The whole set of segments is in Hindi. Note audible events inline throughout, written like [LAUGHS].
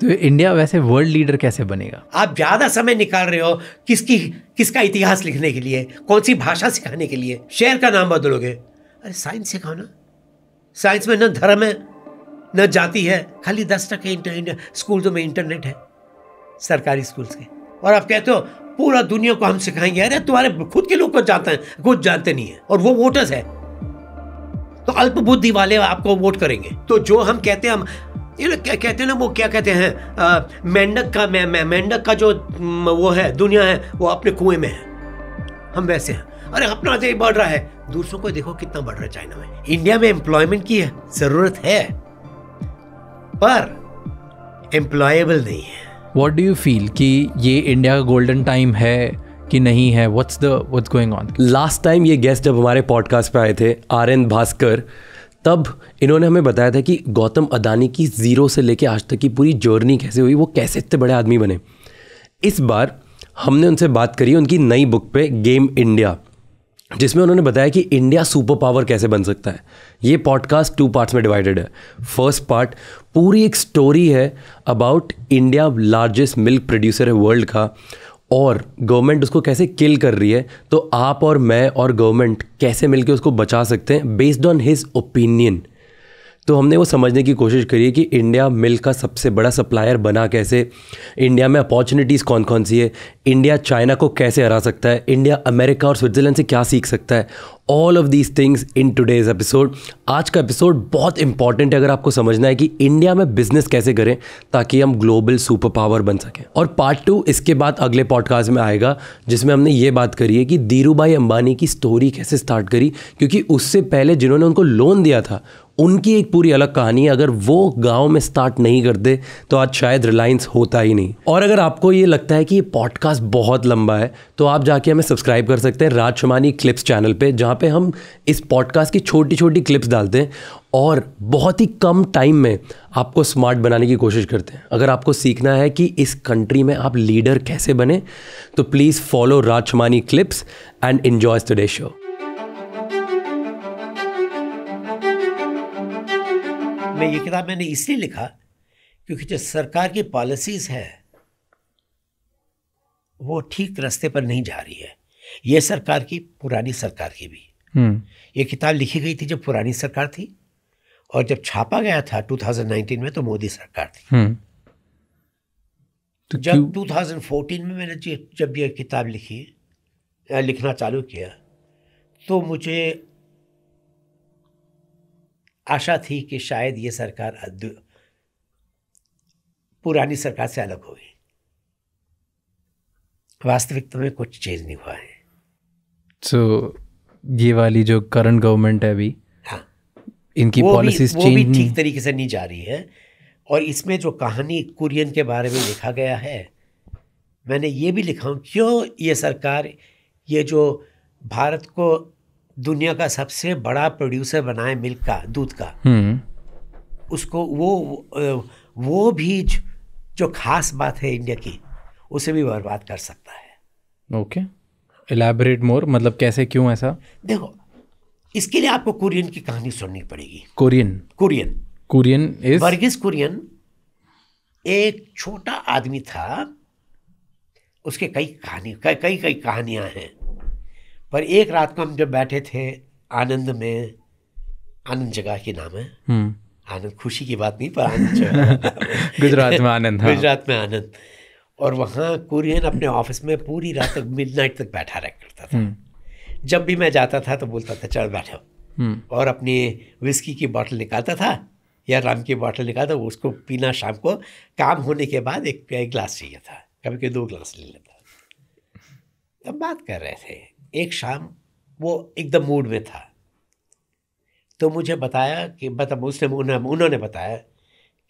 तो इंडिया वैसे वर्ल्ड लीडर कैसे बनेगा आप ज्यादा समय निकाल रहे हो किसकी किसका इतिहास लिखने के लिए कौन सी भाषा सिखाने के लिए शहर का नाम बदलोगे अरे साइंस सिखाओ ना साइंस में न धर्म है न जाति है खाली दस टके इंटर, स्कूल तो में इंटरनेट है सरकारी स्कूल के और आप कहते हो पूरा दुनिया को हम सिखाएंगे अरे तुम्हारे खुद के लोग को जानते हैं कुछ जानते नहीं है और वो वोटर्स है तो अल्प बुद्धि वाले आपको वोट करेंगे तो जो हम कहते हैं हम ये कहते हैं ना वो क्या कहते हैं मेंढक का मैं मैं मेंढक का जो वो है दुनिया है वो अपने कुएं में है हम वैसे हैं अरे अपना देश तो बढ़ रहा है दूसरों को देखो कितना बढ़ रहा है चाइना में इंडिया में एम्प्लॉयमेंट की है जरूरत है पर एम्प्लॉयबल नहीं है वॉट डू यू फील कि ये इंडिया का गोल्डन टाइम है कि नहीं है what's the what's going on last time ये गेस्ट जब हमारे पॉडकास्ट पे आए थे आर एन भास्कर तब इन्होंने हमें बताया था कि गौतम अदानी की ज़ीरो से लेके आज तक की पूरी जर्नी कैसे हुई वो कैसे इतने बड़े आदमी बने इस बार हमने उनसे बात करी उनकी नई बुक पे गेम इंडिया जिसमें उन्होंने बताया कि इंडिया सुपर पावर कैसे बन सकता है ये पॉडकास्ट टू पार्ट्स में डिवाइडेड है फर्स्ट पार्ट पूरी एक स्टोरी है about India largest milk producer है वर्ल्ड का और गवर्नमेंट उसको कैसे किल कर रही है तो आप और मैं और गवर्नमेंट कैसे मिलकर उसको बचा सकते हैं बेस्ड ऑन हिज ओपिनियन तो हमने वो समझने की कोशिश करी कि इंडिया मिल्क का सबसे बड़ा सप्लायर बना कैसे इंडिया में अपॉर्चुनिटीज़ कौन कौन सी है इंडिया चाइना को कैसे हरा सकता है इंडिया अमेरिका और स्विट्ज़रलैंड से क्या सीख सकता है all of these things in today's episode आज का एपिसोड बहुत इंपॉर्टेंट है अगर आपको समझना है कि इंडिया में बिजनेस कैसे करें ताकि हम ग्लोबल सुपर पावर बन सकें और पार्ट टू इसके बाद अगले पॉडकास्ट में आएगा जिसमें हमने ये बात करी है कि भाई अंबानी की स्टोरी कैसे स्टार्ट करी क्योंकि उससे पहले जिन्होंने उनको लोन दिया था उनकी एक पूरी अलग कहानी है अगर वो गांव में स्टार्ट नहीं करते तो आज शायद रिलायंस होता ही नहीं और अगर आपको ये लगता है कि ये पॉडकास्ट बहुत लंबा है तो आप जाके हमें सब्सक्राइब कर सकते हैं राजशुमानी क्लिप्स चैनल पे जहाँ पे हम इस पॉडकास्ट की छोटी छोटी क्लिप्स डालते हैं और बहुत ही कम टाइम में आपको स्मार्ट बनाने की कोशिश करते हैं अगर आपको सीखना है कि इस कंट्री में आप लीडर कैसे बने तो प्लीज़ फॉलो राजमानी clips and enjoy today show मैं ये किताब मैंने इसलिए लिखा क्योंकि जो सरकार की पॉलिसीज़ है वो ठीक रास्ते पर नहीं जा रही है ये सरकार की पुरानी सरकार की भी हम्म। ये किताब लिखी गई थी जब पुरानी सरकार थी और जब छापा गया था 2019 में तो मोदी सरकार थी हम्म। तो जब 2014 में मैंने जब ये किताब लिखी लिखना चालू किया तो मुझे आशा थी कि शायद ये सरकार पुरानी सरकार से अलग होगी वास्तविकता तो में कुछ चेंज नहीं हुआ है सो so, ये वाली जो करंट गवर्नमेंट है अभी हाँ इनकी पॉलिसी चेंज ठीक तरीके से नहीं जा रही है और इसमें जो कहानी कुरियन के बारे में लिखा गया है मैंने ये भी लिखा हूँ क्यों ये सरकार ये जो भारत को दुनिया का सबसे बड़ा प्रोड्यूसर बनाए मिल्क का दूध का हम्म। उसको वो वो भी जो खास बात है इंडिया की उसे भी बर्बाद कर सकता है ओके एलैबोरेट मोर मतलब कैसे क्यों ऐसा देखो इसके लिए आपको कुरियन की कहानी सुननी पड़ेगी कुरियन कुरियन कुरियन इज कुरियन एक छोटा आदमी था उसके कई कहानी कई कई कहानियां हैं पर एक रात को हम जब बैठे थे आनंद में आनंद जगह के नाम है हम्म। आनंद खुशी की बात नहीं पर आनंद [LAUGHS] गुजरात में आनंद हाँ। गुजरात में आनंद और वहाँ कुरियन अपने ऑफिस में पूरी रात तक नाइट तक बैठा रह करता था हम्म। जब भी मैं जाता था तो बोलता था चल बैठो हम्म। और अपनी विस्की की बॉटल निकालता था या राम की बॉटल निकालता था उसको पीना शाम को काम होने के बाद एक, एक ग्लास चाहिए था कभी कभी दो ग्लास ले लेता तब बात कर रहे थे एक शाम वो एकदम मूड में था तो मुझे बताया कि मतलब उसने उन्होंने बताया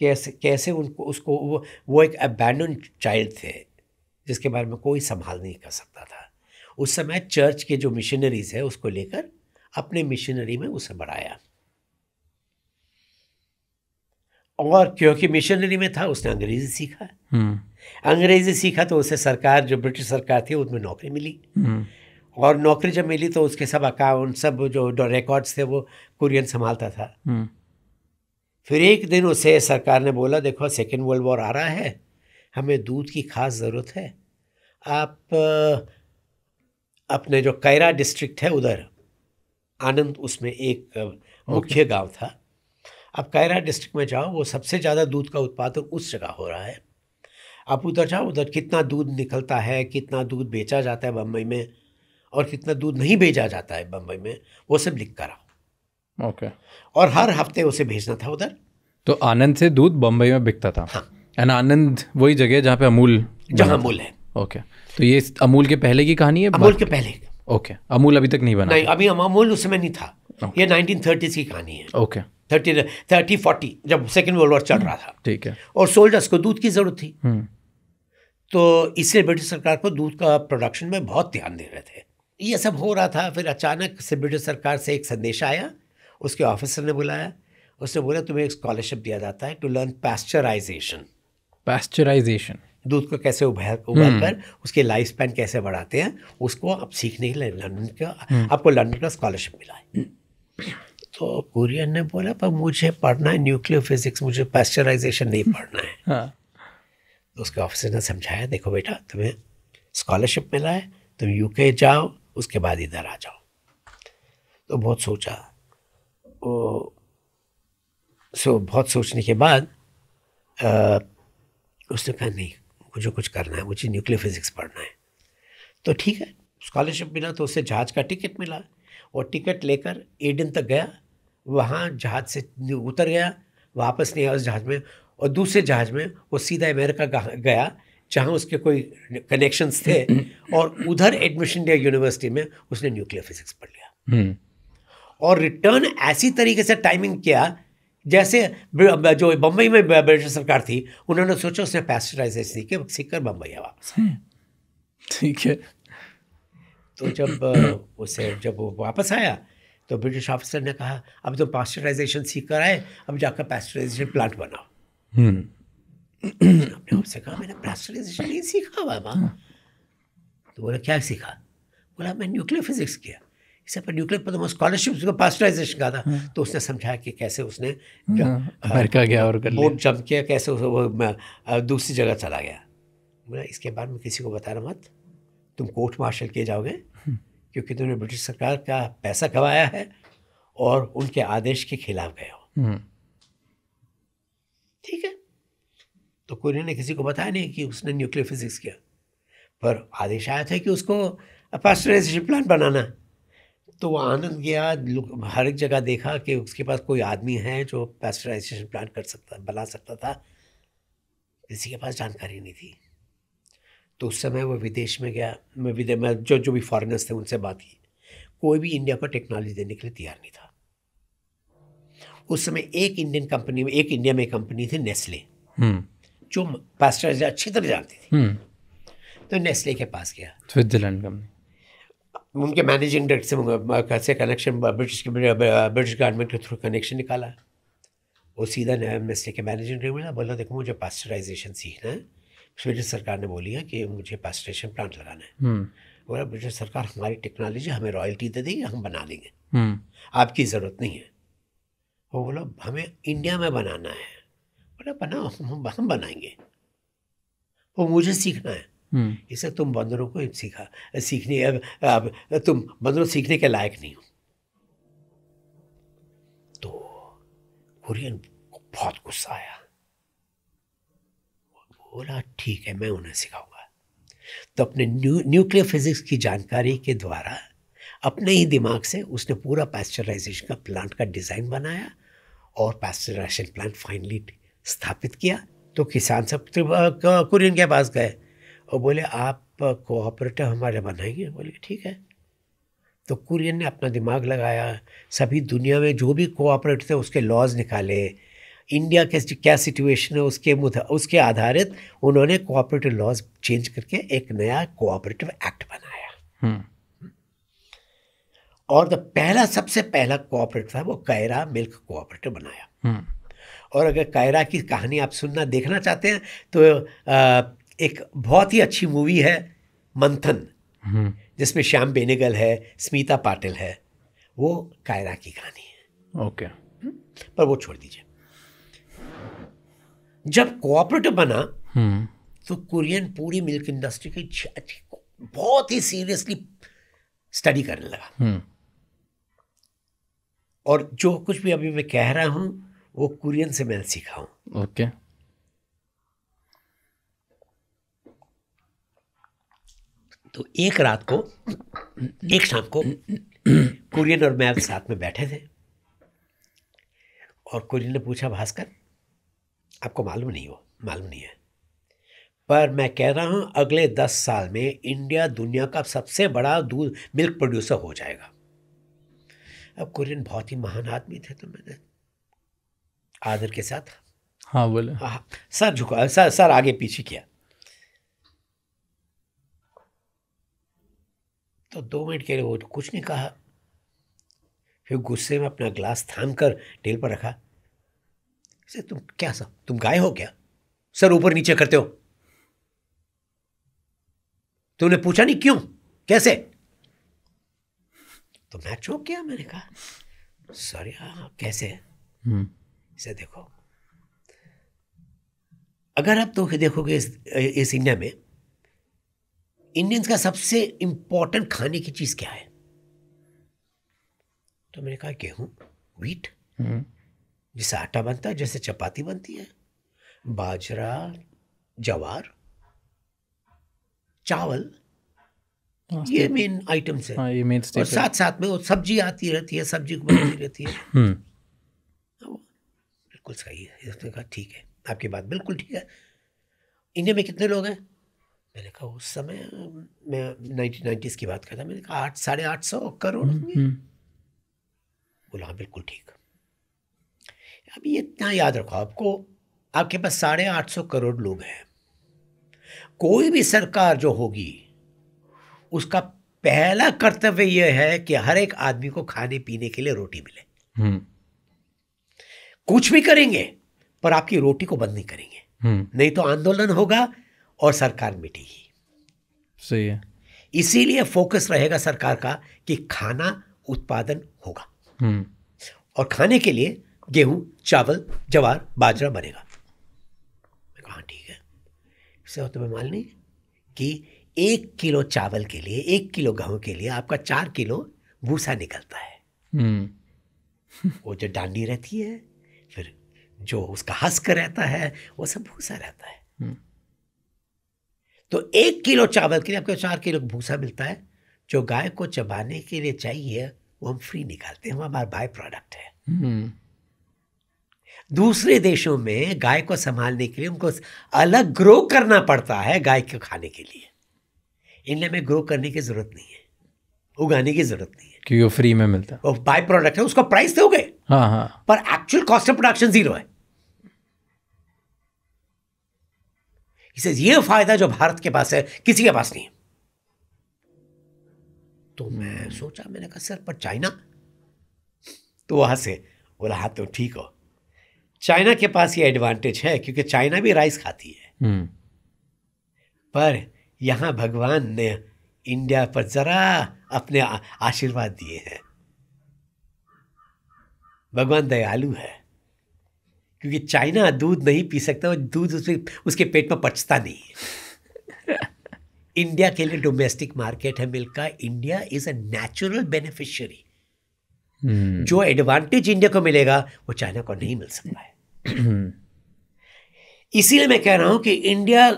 कैसे कैसे उनको उसको वो वो एक अबैंडन चाइल्ड थे जिसके बारे में कोई संभाल नहीं कर सकता था उस समय चर्च के जो मिशनरीज है उसको लेकर अपने मिशनरी में उसे बढ़ाया और क्योंकि मिशनरी में था उसने अंग्रेजी सीखा हम्म। अंग्रेजी सीखा तो उसे सरकार जो ब्रिटिश सरकार थी उसमें नौकरी मिली हम्म। और नौकरी जब मिली तो उसके सब अकाउंट सब जो रिकॉर्ड्स थे वो कुरियन संभालता था हम्म। फिर एक दिन उसे सरकार ने बोला देखो सेकेंड वर्ल्ड वॉर आ रहा है हमें दूध की खास ज़रूरत है आप अपने जो कैरा डिस्ट्रिक्ट है उधर आनंद उसमें एक मुख्य गांव था अब कैरा डिस्ट्रिक्ट में जाओ वो सबसे ज़्यादा दूध का उत्पादन उस जगह हो रहा है आप उधर जाओ उधर कितना दूध निकलता है कितना दूध बेचा जाता है बम्बई में और कितना दूध नहीं भेजा जाता है बम्बई में वो सब लिख कर आओ ओके और हर हफ्ते उसे भेजना था उधर तो आनंद से दूध बम्बई में बिकता था हाँ आनंद वही जगह जहाँ पे अमूल जहाँ अमूल है ओके तो ये अमूल के पहले की कहानी है अमूल के पहले ओके अमूल अभी तक नहीं बना नहीं अभी अमूल उस समय नहीं था ये नाइनटीन थर्टीज की कहानी है ओके थर्टी थर्टी फोर्टी जब सेकेंड वर्ल्ड वॉर चल रहा था ठीक है और सोल्जर्स को दूध की ज़रूरत थी हम्म। तो इसलिए ब्रिटिश सरकार को दूध का प्रोडक्शन में बहुत ध्यान दे रहे थे ये सब हो रहा था फिर अचानक से ब्रिटिश सरकार से एक संदेश आया उसके ऑफिसर ने बुलाया उसने बोला तुम्हें एक स्कॉलरशिप दिया जाता है टू लर्न पैस्चराइजेशन पैस्चराइजेशन दूध को कैसे उभर उभर कर उसके लाइफ स्पैन कैसे बढ़ाते हैं उसको आप सीखने के लिए लंदन का हम्म। आपको लंदन का स्कॉलरशिप मिला है तो कुरियन ने बोला पर मुझे पढ़ना है न्यूक्लियर फिजिक्स मुझे पैस्चराइजेशन नहीं पढ़ना है हाँ। तो उसके ऑफिसर ने समझाया देखो बेटा तुम्हें स्कॉलरशिप मिला है तुम यूके जाओ उसके बाद इधर आ जाओ तो बहुत सोचा वो सो बहुत सोचने के बाद आ, उसने कहा नहीं मुझे कुछ करना है मुझे न्यूक्लियर फिज़िक्स पढ़ना है तो ठीक है स्कॉलरशिप मिला तो उससे जहाज़ का टिकट मिला और टिकट लेकर एडन तक गया वहाँ जहाज़ से उतर गया वापस नहीं आया उस जहाज़ में और दूसरे जहाज़ में वो सीधा अमेरिका गया जहाँ उसके कोई कनेक्शंस थे और उधर एडमिशन लिया यूनिवर्सिटी में उसने न्यूक्लियर फिजिक्स पढ़ लिया हम्म। और रिटर्न ऐसी तरीके से टाइमिंग किया जैसे जो बम्बई में ब्रिटिश सरकार थी उन्होंने सोचा उसने पैस्टराइजेशन सीख के सीख कर बम्बई आया वापस हम्म। ठीक है तो जब उसे जब वो वापस आया तो ब्रिटिश ऑफिसर ने कहा अब तो पास्टराइजेशन सीख कर आए अब जाकर पैस्टराइजेशन प्लांट बनाओ हम्म। अपने आप से कहा मैंने प्लास्टराइजेशन नहीं सीखा हुआ वहाँ तो बोला क्या सीखा बोला मैं न्यूक्लियर फिजिक्स किया इसे पर न्यूक्लियर पर तो स्कॉलरशिप उसको पास्टराइजेशन का था हाँ। तो उसने समझाया कि कैसे उसने हाँ, अमेरिका गया और बोट जंप किया कैसे वो दूसरी जगह चला गया बोला इसके बारे में किसी को बताना मत तुम कोर्ट मार्शल किए जाओगे हाँ। क्योंकि तुमने ब्रिटिश सरकार का पैसा कमाया है और उनके आदेश के खिलाफ गए हो ठीक है तो कोरियन ने किसी को बताया नहीं कि उसने न्यूक्लियर फिजिक्स किया पर आदेश आया था कि उसको पास्टराइजेशन प्लान बनाना तो वो आनंद गया हर एक जगह देखा कि उसके पास कोई आदमी है जो पास्टराइजेशन प्लान कर सकता बना सकता था किसी के पास जानकारी नहीं थी तो उस समय वो विदेश में गया मैं विदेश में जो जो भी फॉरेनर्स थे उनसे बात की कोई भी इंडिया को टेक्नोलॉजी देने के लिए तैयार नहीं था उस समय एक इंडियन कंपनी में एक इंडिया में कंपनी थी नेस्ले जो पास्टर अच्छी तरह जानती थी हम्म। तो नेस्ले के पास गया स्विट्जरलैंड कंपनी उनके मैनेजिंग डायरेक्टर से कैसे कनेक्शन ब्रिटिश ब्रिटिश गवर्नमेंट के थ्रू कनेक्शन निकाला वो सीधा नेस्ले के मैनेजिंग डायरेक्टर मिला बोला देखो मुझे पास्टराइजेशन सीखना है ब्रिटिश सरकार ने बोली है कि मुझे पास्टराइजेशन प्लांट लगाना है हम्म। बोला ब्रिटिश सरकार हमारी टेक्नोलॉजी हमें रॉयल्टी दे देगी हम बना देंगे हम्म। आपकी ज़रूरत नहीं है वो बोला हमें इंडिया में बनाना है बोले बनाओ हम हम बनाएंगे वो मुझे सीखना है हम्म। इसे तुम बंदरों को सीखा सीखने अब, अब तुम बंदरों सीखने के लायक नहीं हो तो कुरियन को बहुत गुस्सा आया बोला ठीक है मैं उन्हें सिखाऊंगा तो अपने न्यू न्यूक्लियर फिजिक्स की जानकारी के द्वारा अपने ही दिमाग से उसने पूरा पैस्चराइजेशन का प्लांट का डिज़ाइन बनाया और पैस्चराइजेशन प्लांट फाइनली स्थापित किया तो किसान सब कुरियन के पास गए और बोले आप कोऑपरेटिव हमारे बनाएंगे बोले ठीक है तो कुरियन ने अपना दिमाग लगाया सभी दुनिया में जो भी कोऑपरेटिव थे उसके लॉज निकाले इंडिया के क्या सिचुएशन है उसके उसके आधारित उन्होंने कोऑपरेटिव लॉज चेंज करके एक नया कोऑपरेटिव एक्ट बनाया हम्म। और द पहला सबसे पहला कोऑपरेटिव था वो कैरा मिल्क कोऑपरेटिव बनाया हम्म। और अगर कायरा की कहानी आप सुनना देखना चाहते हैं तो एक बहुत ही अच्छी मूवी है मंथन हम्म। जिसमें श्याम बेनेगल है स्मिता पाटिल है वो कायरा की कहानी है ओके हम्म, पर वो छोड़ दीजिए जब कोऑपरेटिव बना हम्म। तो कुरियन पूरी मिल्क इंडस्ट्री की बहुत ही सीरियसली स्टडी करने लगा और जो कुछ भी अभी मैं कह रहा हूं वो कुरियन से मैंने सीखा हूँ ओके तो एक रात को एक शाम को कुरियन और मैं साथ में बैठे थे और कुरियन ने पूछा भास्कर आपको मालूम नहीं हो मालूम नहीं है पर मैं कह रहा हूँ अगले दस साल में इंडिया दुनिया का सबसे बड़ा दूध मिल्क प्रोड्यूसर हो जाएगा अब कुरियन बहुत ही महान आदमी थे तो मैंने आदर के साथ हाँ बोले हाँ, हाँ। सर झुका सर सर आगे पीछे किया तो दो मिनट के लिए वो कुछ नहीं कहा फिर गुस्से में अपना ग्लास थाम कर टेल पर रखा सर तुम क्या सर तुम गाय हो क्या सर ऊपर नीचे करते हो तुमने पूछा नहीं क्यों कैसे तो मैं चौंक गया मैंने कहा सर यार कैसे हुँ. हम्म। इसे देखो अगर आप तो देखोगे इस इस इंडिया में इंडियंस का सबसे इंपॉर्टेंट खाने की चीज़ क्या है तो मैंने कहा गेहूं व्हीट हम्म। जिससे आटा बनता है जैसे चपाती बनती है बाजरा जवार चावल ये मेन आइटम्स है और साथ साथ में वो सब्जी आती रहती है सब्जी बनती रहती है हम्म। बिल्कुल सही है इसने कहा ठीक है आपकी बात बिल्कुल ठीक है इंडिया में कितने लोग हैं मैंने कहा उस समय मैं नाइनटीन नाइन्टीज़ की बात रहा मैंने कहा आठ साढ़े आठ सौ करोड़ हम्म, होंगे हम्म। बोला हाँ बिल्कुल ठीक अब ये इतना याद रखो आपको आपके पास साढ़े आठ सौ करोड़ लोग हैं कोई भी सरकार जो होगी उसका पहला कर्तव्य यह है कि हर एक आदमी को खाने पीने के लिए रोटी मिले हम्म। कुछ भी करेंगे पर आपकी रोटी को बंद नहीं करेंगे हम्म। नहीं तो आंदोलन होगा और सरकार मिटेगी सही है इसीलिए फोकस रहेगा सरकार का कि खाना उत्पादन होगा हम्म। और खाने के लिए गेहूं चावल जवार बाजरा बनेगा कहा ठीक है इससे तुम्हें मान ली कि एक किलो चावल के लिए एक किलो गेहूं के लिए आपका चार किलो भूसा निकलता है हम्म। वो जो डांडी रहती है जो उसका हस्क रहता है वो सब भूसा रहता है हम्म। तो एक किलो चावल के लिए आपको चार किलो भूसा मिलता है जो गाय को चबाने के लिए चाहिए वो हम फ्री निकालते हैं हमारा बाय प्रोडक्ट है हम्म। दूसरे देशों में गाय को संभालने के लिए उनको अलग ग्रो करना पड़ता है गाय को खाने के लिए इंडिया में ग्रो करने की ज़रूरत नहीं है उगाने की ज़रूरत नहीं है क्योंकि वो फ्री में मिलता है वो बाय प्रोडक्ट है उसका प्राइस तो हो गए हाँ हाँ पर actual cost of production zero है इसे ये फायदा जो भारत के पास है किसी के पास नहीं है तो मैं सोचा मैंने कहा सर पर चाइना तो वहां से बोला हाँ तो ठीक हो चाइना के पास ये एडवांटेज है क्योंकि चाइना भी राइस खाती है हम्म। पर यहां भगवान ने इंडिया पर जरा अपने आशीर्वाद दिए हैं भगवान दयालु है क्योंकि चाइना दूध नहीं पी सकता और दूध उसके उसके पेट में पचता नहीं [LAUGHS] इंडिया के लिए डोमेस्टिक मार्केट है मिल्क का India is a natural beneficiary जो एडवांटेज इंडिया को मिलेगा वो चाइना को नहीं मिल सकता है हम्म। इसीलिए मैं कह रहा हूं कि इंडिया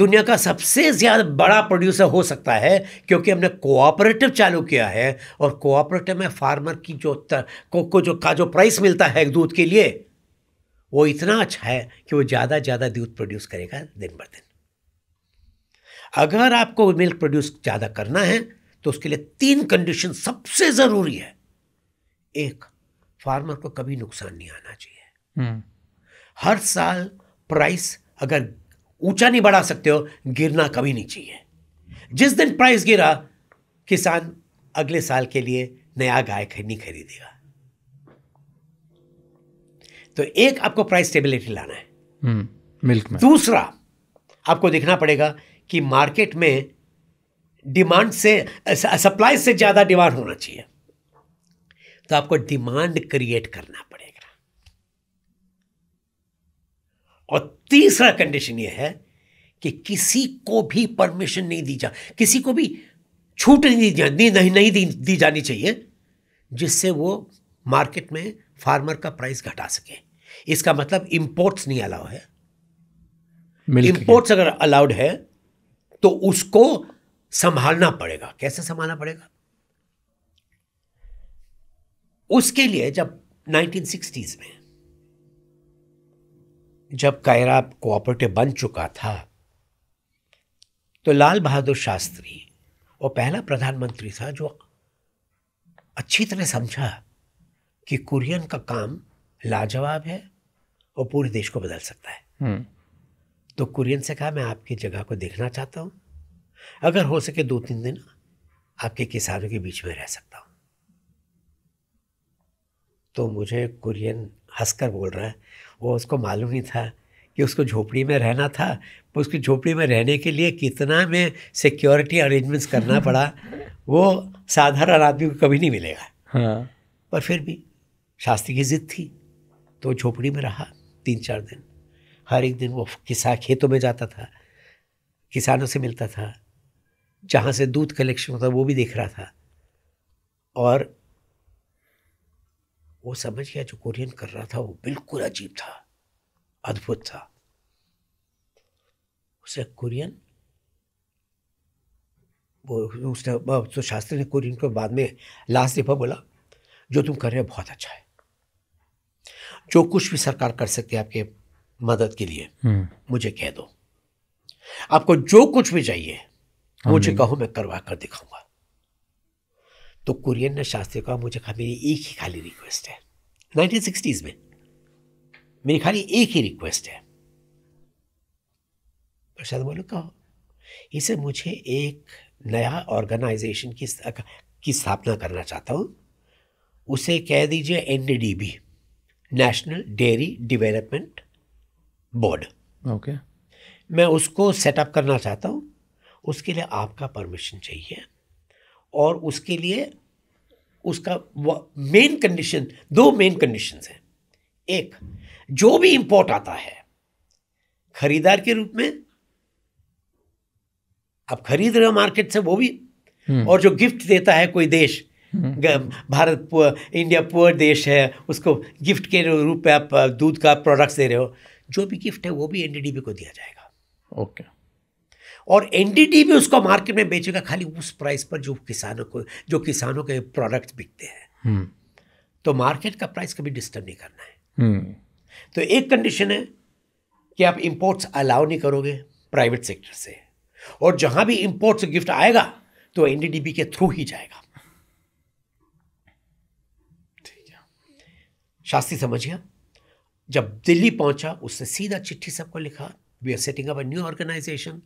दुनिया का सबसे ज़्यादा बड़ा प्रोड्यूसर हो सकता है क्योंकि हमने कोऑपरेटिव चालू किया है और कोऑपरेटिव में फार्मर की जो को, को जो का जो प्राइस मिलता है दूध के लिए वो इतना अच्छा है कि वो ज़्यादा ज़्यादा दूध प्रोड्यूस करेगा दिन ब दिन अगर आपको मिल्क प्रोड्यूस ज़्यादा करना है तो उसके लिए तीन कंडीशन सबसे ज़रूरी है एक फार्मर को कभी नुकसान नहीं आना चाहिए हम्म। हर साल प्राइस अगर ऊंचा नहीं बढ़ा सकते हो गिरना कभी नहीं चाहिए जिस दिन प्राइस गिरा किसान अगले साल के लिए नया गाय नहीं खरीदेगा तो एक आपको प्राइस स्टेबिलिटी लाना है मिल्क हम्म, में दूसरा आपको देखना पड़ेगा कि मार्केट में डिमांड से सप्लाई से ज़्यादा डिमांड होना चाहिए तो आपको डिमांड क्रिएट करना पड़ेगा और तीसरा कंडीशन यह है कि किसी को भी परमिशन नहीं दी जा किसी को भी छूट नहीं दी नहीं नहीं दी, दी जानी चाहिए जिससे वो मार्केट में फार्मर का प्राइस घटा सके इसका मतलब इम्पोर्ट्स नहीं अलाउ है इम्पोर्ट्स अगर अलाउड है तो उसको संभालना पड़ेगा कैसे संभालना पड़ेगा उसके लिए जब 1960s में जब कायरा कोऑपरेटिव बन चुका था तो लाल बहादुर शास्त्री वो पहला प्रधानमंत्री था जो अच्छी तरह समझा कि कुरियन का काम लाजवाब है वो पूरे देश को बदल सकता है हम्म। तो कुरियन से कहा मैं आपकी जगह को देखना चाहता हूँ अगर हो सके दो तीन दिन आपके किसानों के बीच में रह सकता हूँ तो मुझे कुरियन हंसकर बोल रहा है वो उसको मालूम ही था कि उसको झोपड़ी में रहना था उसकी झोपड़ी में रहने के लिए कितना में सिक्योरिटी अरेंजमेंट्स करना [LAUGHS] पड़ा वो साधारण आदमी को कभी नहीं मिलेगा हाँ पर फिर भी शास्त्री की जिद थी तो झोपड़ी में रहा तीन चार दिन हर एक दिन वो किसान खेतों में जाता था किसानों से मिलता था जहाँ से दूध कलेक्शन होता वो भी देख रहा था और वो समझ गया जो कोरियन कर रहा था वो बिल्कुल अजीब था अद्भुत था उसे कुरियन वो उसने तो शास्त्री ने कुरियन को बाद में लास्ट दफा बोला जो तुम कर रहे हो बहुत अच्छा है जो कुछ भी सरकार कर सकती है आपके मदद के लिए हम्म। मुझे कह दो आपको जो कुछ भी चाहिए हाँ मुझे कहो मैं करवा कर दिखाऊंगा तो कुरियन ने शास्त्री कहा मुझे कहा मेरी एक ही खाली रिक्वेस्ट है सिक्सटीज में मेरी खाली एक ही रिक्वेस्ट है प्रसाद बोलो कहो इसे मुझे एक नया ऑर्गेनाइजेशन की की स्थापना करना चाहता हूं उसे कह दीजिए NDDB the national dairy development board okay मैं उसको सेटअप करना चाहता हूँ उसके लिए आपका परमिशन चाहिए और उसके लिए उसका मेन कंडीशन दो मेन कंडीशन हैं एक जो भी इंपोर्ट आता है खरीदार के रूप में आप खरीद रहे हो मार्केट से वो भी हम्म। और जो गिफ्ट देता है कोई देश भारत इंडिया पुअर देश है उसको गिफ्ट के रूप में आप दूध का प्रोडक्ट्स दे रहे हो जो भी गिफ्ट है वो भी एनडीडीबी को दिया जाएगा ओके okay. और एनडीडीबी उसको मार्केट में बेचेगा खाली उस प्राइस पर जो किसानों को जो किसानों के प्रोडक्ट बिकते हैं hmm. तो मार्केट का प्राइस कभी डिस्टर्ब नहीं करना है hmm. तो एक कंडीशन है कि आप इम्पोर्ट्स अलाउ नहीं करोगे प्राइवेट सेक्टर से और जहां भी इम्पोर्ट्स गिफ्ट आएगा तो एनडीडीबी के थ्रू ही जाएगा शास्त्री समझ गया जब दिल्ली पहुंचा उसने सीधा चिट्ठी सबको लिखा we are setting up a new organisation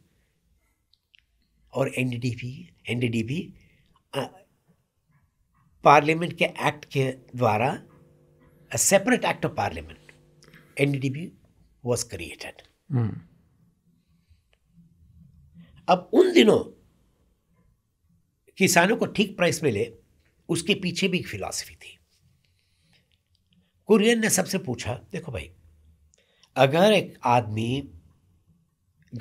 और N D P N D P parliament के एक्ट के द्वारा a separate act of parliament N D P was created अब उन दिनों किसानों को ठीक प्राइस मिले उसके पीछे भी एक फिलॉसफी थी कुरियन ने सबसे पूछा देखो भाई अगर एक आदमी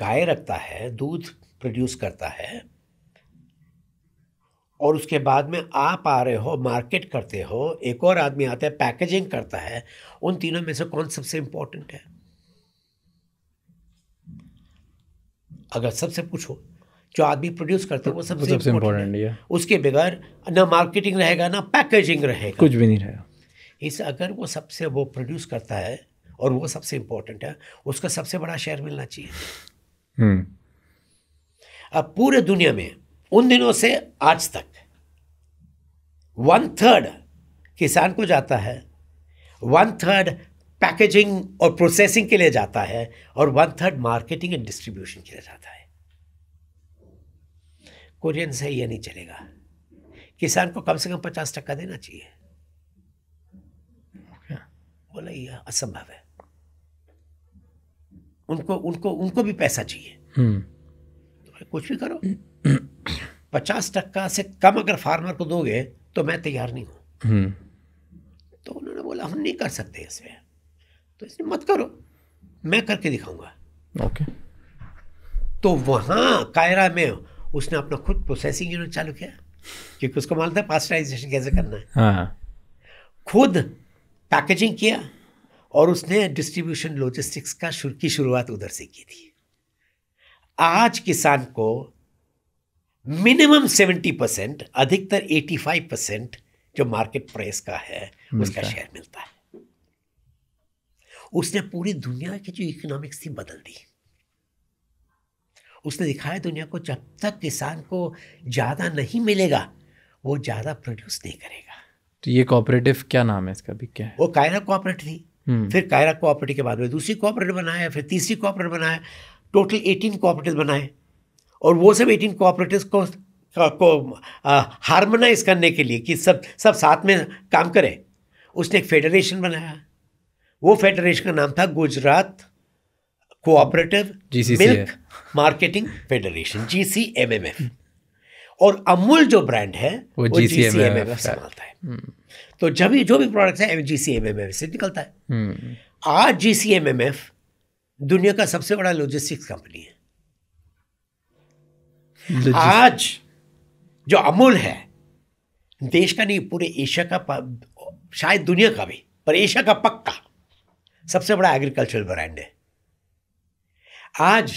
गाय रखता है दूध प्रोड्यूस करता है और उसके बाद में आप आ रहे हो मार्केट करते हो एक और आदमी आता है पैकेजिंग करता है उन तीनों में से कौन सबसे इंपॉर्टेंट है अगर सबसे पूछो जो आदमी प्रोड्यूस करते हो वो सबसे है।, है उसके बगैर ना मार्केटिंग रहेगा ना पैकेजिंग रहेगा कुछ भी नहीं रहेगा इस अगर वो सबसे वो प्रोड्यूस करता है और वो सबसे इम्पोर्टेंट है उसका सबसे बड़ा शेयर मिलना चाहिए हम्म। अब पूरे दुनिया में उन दिनों से आज तक वन थर्ड किसान को जाता है वन थर्ड पैकेजिंग और प्रोसेसिंग के लिए जाता है और one third marketing and distribution के लिए जाता है कोरियन से यह नहीं चलेगा किसान को कम से कम पचास टक्का देना चाहिए बोला ये असंभव है उनको उनको उनको भी पैसा चाहिए हम्म। तो कुछ भी करो पचास टक्का से कम अगर फार्मर को दोगे तो मैं तैयार नहीं हूं हम्म। तो उन्होंने बोला हम नहीं कर सकते इसमें तो इसमें मत करो मैं करके दिखाऊंगा ओके तो वहां कायरा में उसने अपना खुद प्रोसेसिंग यूनिट चालू किया क्योंकि उसको मालूम था पास्टराइजेशन कैसे करना है हाँ। खुद पैकेजिंग किया और उसने डिस्ट्रीब्यूशन लॉजिस्टिक्स का शुरू की शुरुआत उधर से की थी आज किसान को मिनिमम सेवेंटी परसेंट अधिकतर एटी फाइव परसेंट जो मार्केट प्राइस का है उसका शेयर मिलता है उसने पूरी दुनिया की जो इकोनॉमिक्स थी बदल दी उसने दिखाया दुनिया को जब तक किसान को ज़्यादा नहीं मिलेगा वो ज़्यादा प्रोड्यूस नहीं करेगा तो ये कोऑपरेटिव क्या नाम है इसका भी क्या है वो कायरा कोऑपरेटिव थी हम्म। फिर कायरा कोऑपरेटिव के बाद में दूसरी कोऑपरेटिव बनाया फिर तीसरी कोऑपरेटिव बनाया टोटल एटीन कोऑपरेटिव बनाए और वो सब एटीन कोऑपरेटिव को को हारमोनाइज करने के लिए कि सब सब साथ में काम करें उसने एक फेडरेशन बनाया वो फेडरेशन का नाम था Gujarat cooperative milk marketing federation G C M M F और अमूल जो ब्रांड है वो जीसीएमए संभालता है तो जब जो भी प्रोडक्ट है जीसीएमएमएफ से निकलता है हम्म। आज जीसीएमएमएफ दुनिया का सबसे बड़ा लॉजिस्टिक्स कंपनी है आज जो अमूल है देश का नहीं पूरे एशिया का शायद दुनिया का भी पर एशिया का पक्का सबसे बड़ा एग्रीकल्चरल ब्रांड है आज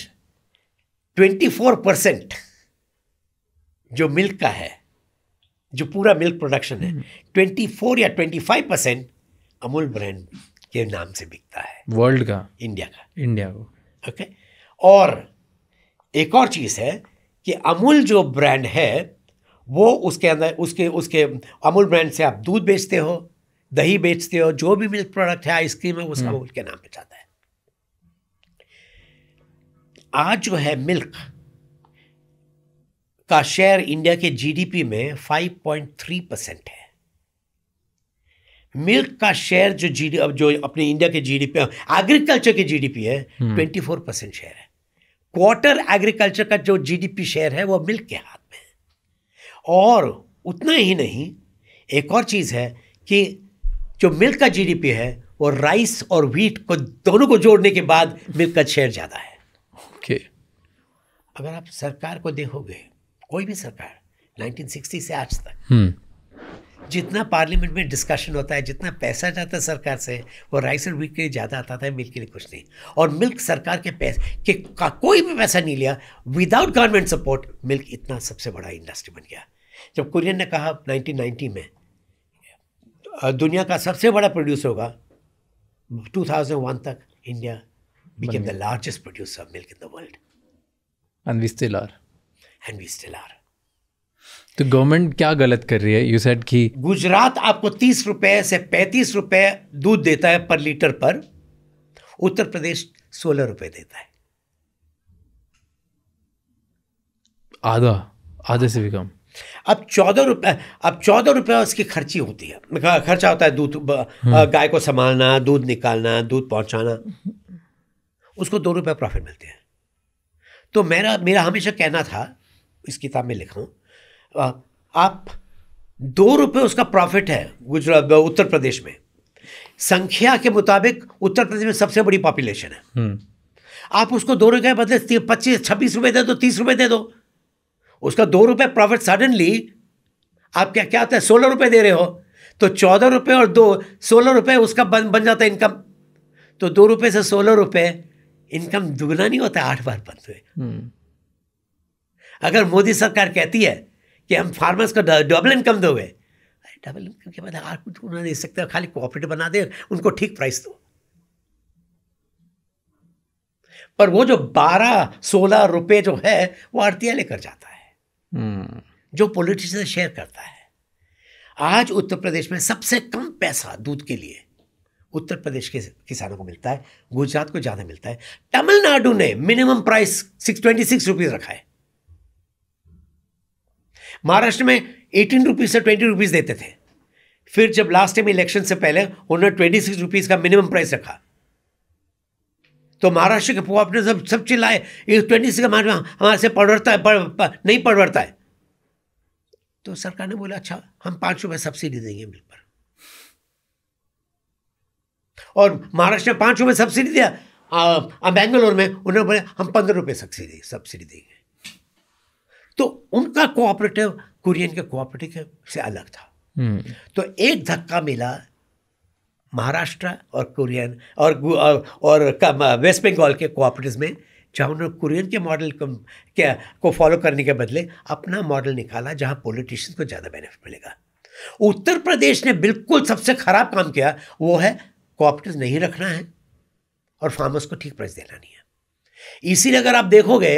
ट्वेंटी फोर परसेंट जो मिल्क का है जो पूरा मिल्क प्रोडक्शन है ट्वेंटी hmm. फोर या twenty five percent Amul brand के नाम से बिकता है वर्ल्ड का इंडिया का इंडिया को ओके और एक और चीज़ है कि अमूल जो ब्रांड है वो उसके अंदर उसके उसके अमूल ब्रांड से आप दूध बेचते हो दही बेचते हो जो भी मिल्क प्रोडक्ट है आइसक्रीम है उसका hmm. अमूल के नाम पे जाता है आज जो है मिल्क का शेयर इंडिया के जीडीपी में 5.3 परसेंट है मिल्क का शेयर जो जी जो अपने इंडिया के जीडीपी एग्रीकल्चर के जीडीपी है ट्वेंटी फोर परसेंट शेयर है क्वार्टर एग्रीकल्चर का जो जीडीपी शेयर है वो मिल्क के हाथ में और उतना ही नहीं एक और चीज़ है कि जो मिल्क का जीडीपी है वो राइस और व्हीट को दोनों को जोड़ने के बाद मिल्क का शेयर ज़्यादा है ओके okay. अगर आप सरकार को देखोगे कोई भी सरकार 1960 से आज तक हम्म। जितना पार्लियामेंट में डिस्कशन होता है जितना पैसा जाता है सरकार से वो राइस एंड व्हीट के लिए ज़्यादा आता था मिल्क के लिए कुछ नहीं और मिल्क सरकार के पैसे के का कोई भी पैसा नहीं लिया विदाउट गवर्नमेंट सपोर्ट मिल्क इतना सबसे बड़ा इंडस्ट्री बन गया जब कुरियन ने कहा 1990 में दुनिया का सबसे बड़ा प्रोड्यूसर होगा 2001 तक India became the largest producer of milk in the world and we still are and we still are तो गवर्नमेंट क्या गलत कर रही है यू सेड कि गुजरात आपको तीस रुपए से पैंतीस रुपए दूध देता है पर लीटर पर उत्तर प्रदेश सोलह रुपए देता है आधा आधे से भी कम अब चौदह रुपए अब चौदह रुपए उसकी खर्ची होती है खर्चा होता है दूध हम्म। गाय को संभालना दूध निकालना दूध पहुंचाना उसको दो रुपए प्रॉफिट मिलते हैं तो मेरा मेरा हमेशा कहना था इस किताब में लिखा हूँ आप दो रुपये उसका प्रॉफिट है गुजरात उत्तर प्रदेश में संख्या के मुताबिक उत्तर प्रदेश में सबसे बड़ी पॉपुलेशन है हम्म। आप उसको दो रुपये बदले पच्चीस छब्बीस रुपये दे दो तीस रुपये दे दो उसका दो रुपये प्रॉफिट सडनली आप क्या क्या होता है सोलह रुपये दे रहे हो तो चौदह रुपये और दो सोलह रुपये उसका बन बन जाता है इनकम तो दो रुपये से सोलह रुपये इनकम दुगना नहीं होता आठ बार बंद हुए अगर मोदी सरकार कहती है कि हम फार्मर्स को डबल इनकम दोगे अरे डबल इनकम के बाद आप कुछ उन्हें दे सकते खाली कोऑपरेटिव बना दे उनको ठीक प्राइस दो पर वो जो बारह सोलह रुपए जो है वो आरतिया लेकर जाता है hmm. जो पॉलिटिशियन शेयर करता है आज उत्तर प्रदेश में सबसे कम पैसा दूध के लिए उत्तर प्रदेश के किसानों को मिलता है गुजरात को ज़्यादा मिलता है तमिलनाडु ने minimum price six twenty six rupees रखा है महाराष्ट्र में एटीन रुपीज़ से ट्वेंटी रुपीज़ देते थे फिर जब लास्ट टाइम इलेक्शन से पहले उन्होंने ट्वेंटी सिक्स रुपीज़ का मिनिमम प्राइस रखा तो महाराष्ट्र के पुआ अपने सब सब चिल्लाए ट्वेंटी सिक्स हमारे हमारे से पड़वरता है पर, पर, नहीं पड़वरता है तो सरकार ने बोला अच्छा हम पांच रुपये सब्सिडी देंगे मिल पर और महाराष्ट्र ने पांच रुपये सब्सिडी दिया बेंगलोर में उन्होंने बोला हम पंद्रह रुपये सब्सिडी सब्सिडी देंगे तो उनका कोऑपरेटिव कुरियन के कोऑपरेटिव से अलग था हम्म। तो एक धक्का मिला महाराष्ट्र और कुरियन और और, और वेस्ट बंगाल के कोऑपरेटिव में जहाँ उन्होंने कुरियन के मॉडल को के, को फॉलो करने के बदले अपना मॉडल निकाला जहाँ पॉलिटिशियंस को ज़्यादा बेनिफिट मिलेगा उत्तर प्रदेश ने बिल्कुल सबसे खराब काम किया वो है कोऑपरेटिव नहीं रखना है और फार्मर्स को ठीक प्राइस देना नहीं है इसीलिए अगर आप देखोगे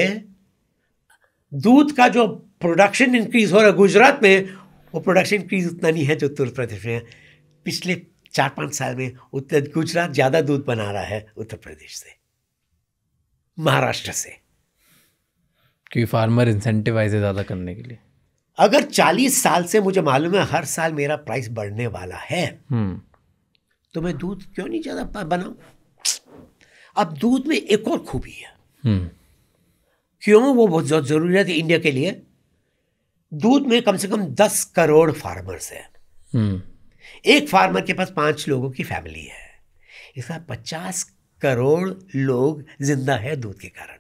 दूध का जो प्रोडक्शन इंक्रीज़ हो रहा है गुजरात में वो प्रोडक्शन इंक्रीज़ उतना नहीं है जो उत्तर प्रदेश में पिछले चार पाँच साल में उत्तर गुजरात ज़्यादा दूध बना रहा है उत्तर प्रदेश से महाराष्ट्र से क्योंकि फार्मर इंसेंटिवाइज है ज़्यादा करने के लिए अगर चालीस साल से मुझे मालूम है हर साल मेरा प्राइस बढ़ने वाला है हम्म। तो मैं दूध क्यों नहीं ज़्यादा बनाऊँ अब दूध में एक और खूबी है हम्म। क्यों वो बहुत जरूरी है इंडिया के लिए दूध में कम से कम दस करोड़ फार्मर्स हैं हम्म। एक फार्मर के पास पांच लोगों की फैमिली है इसका पचास करोड़ लोग जिंदा है दूध के कारण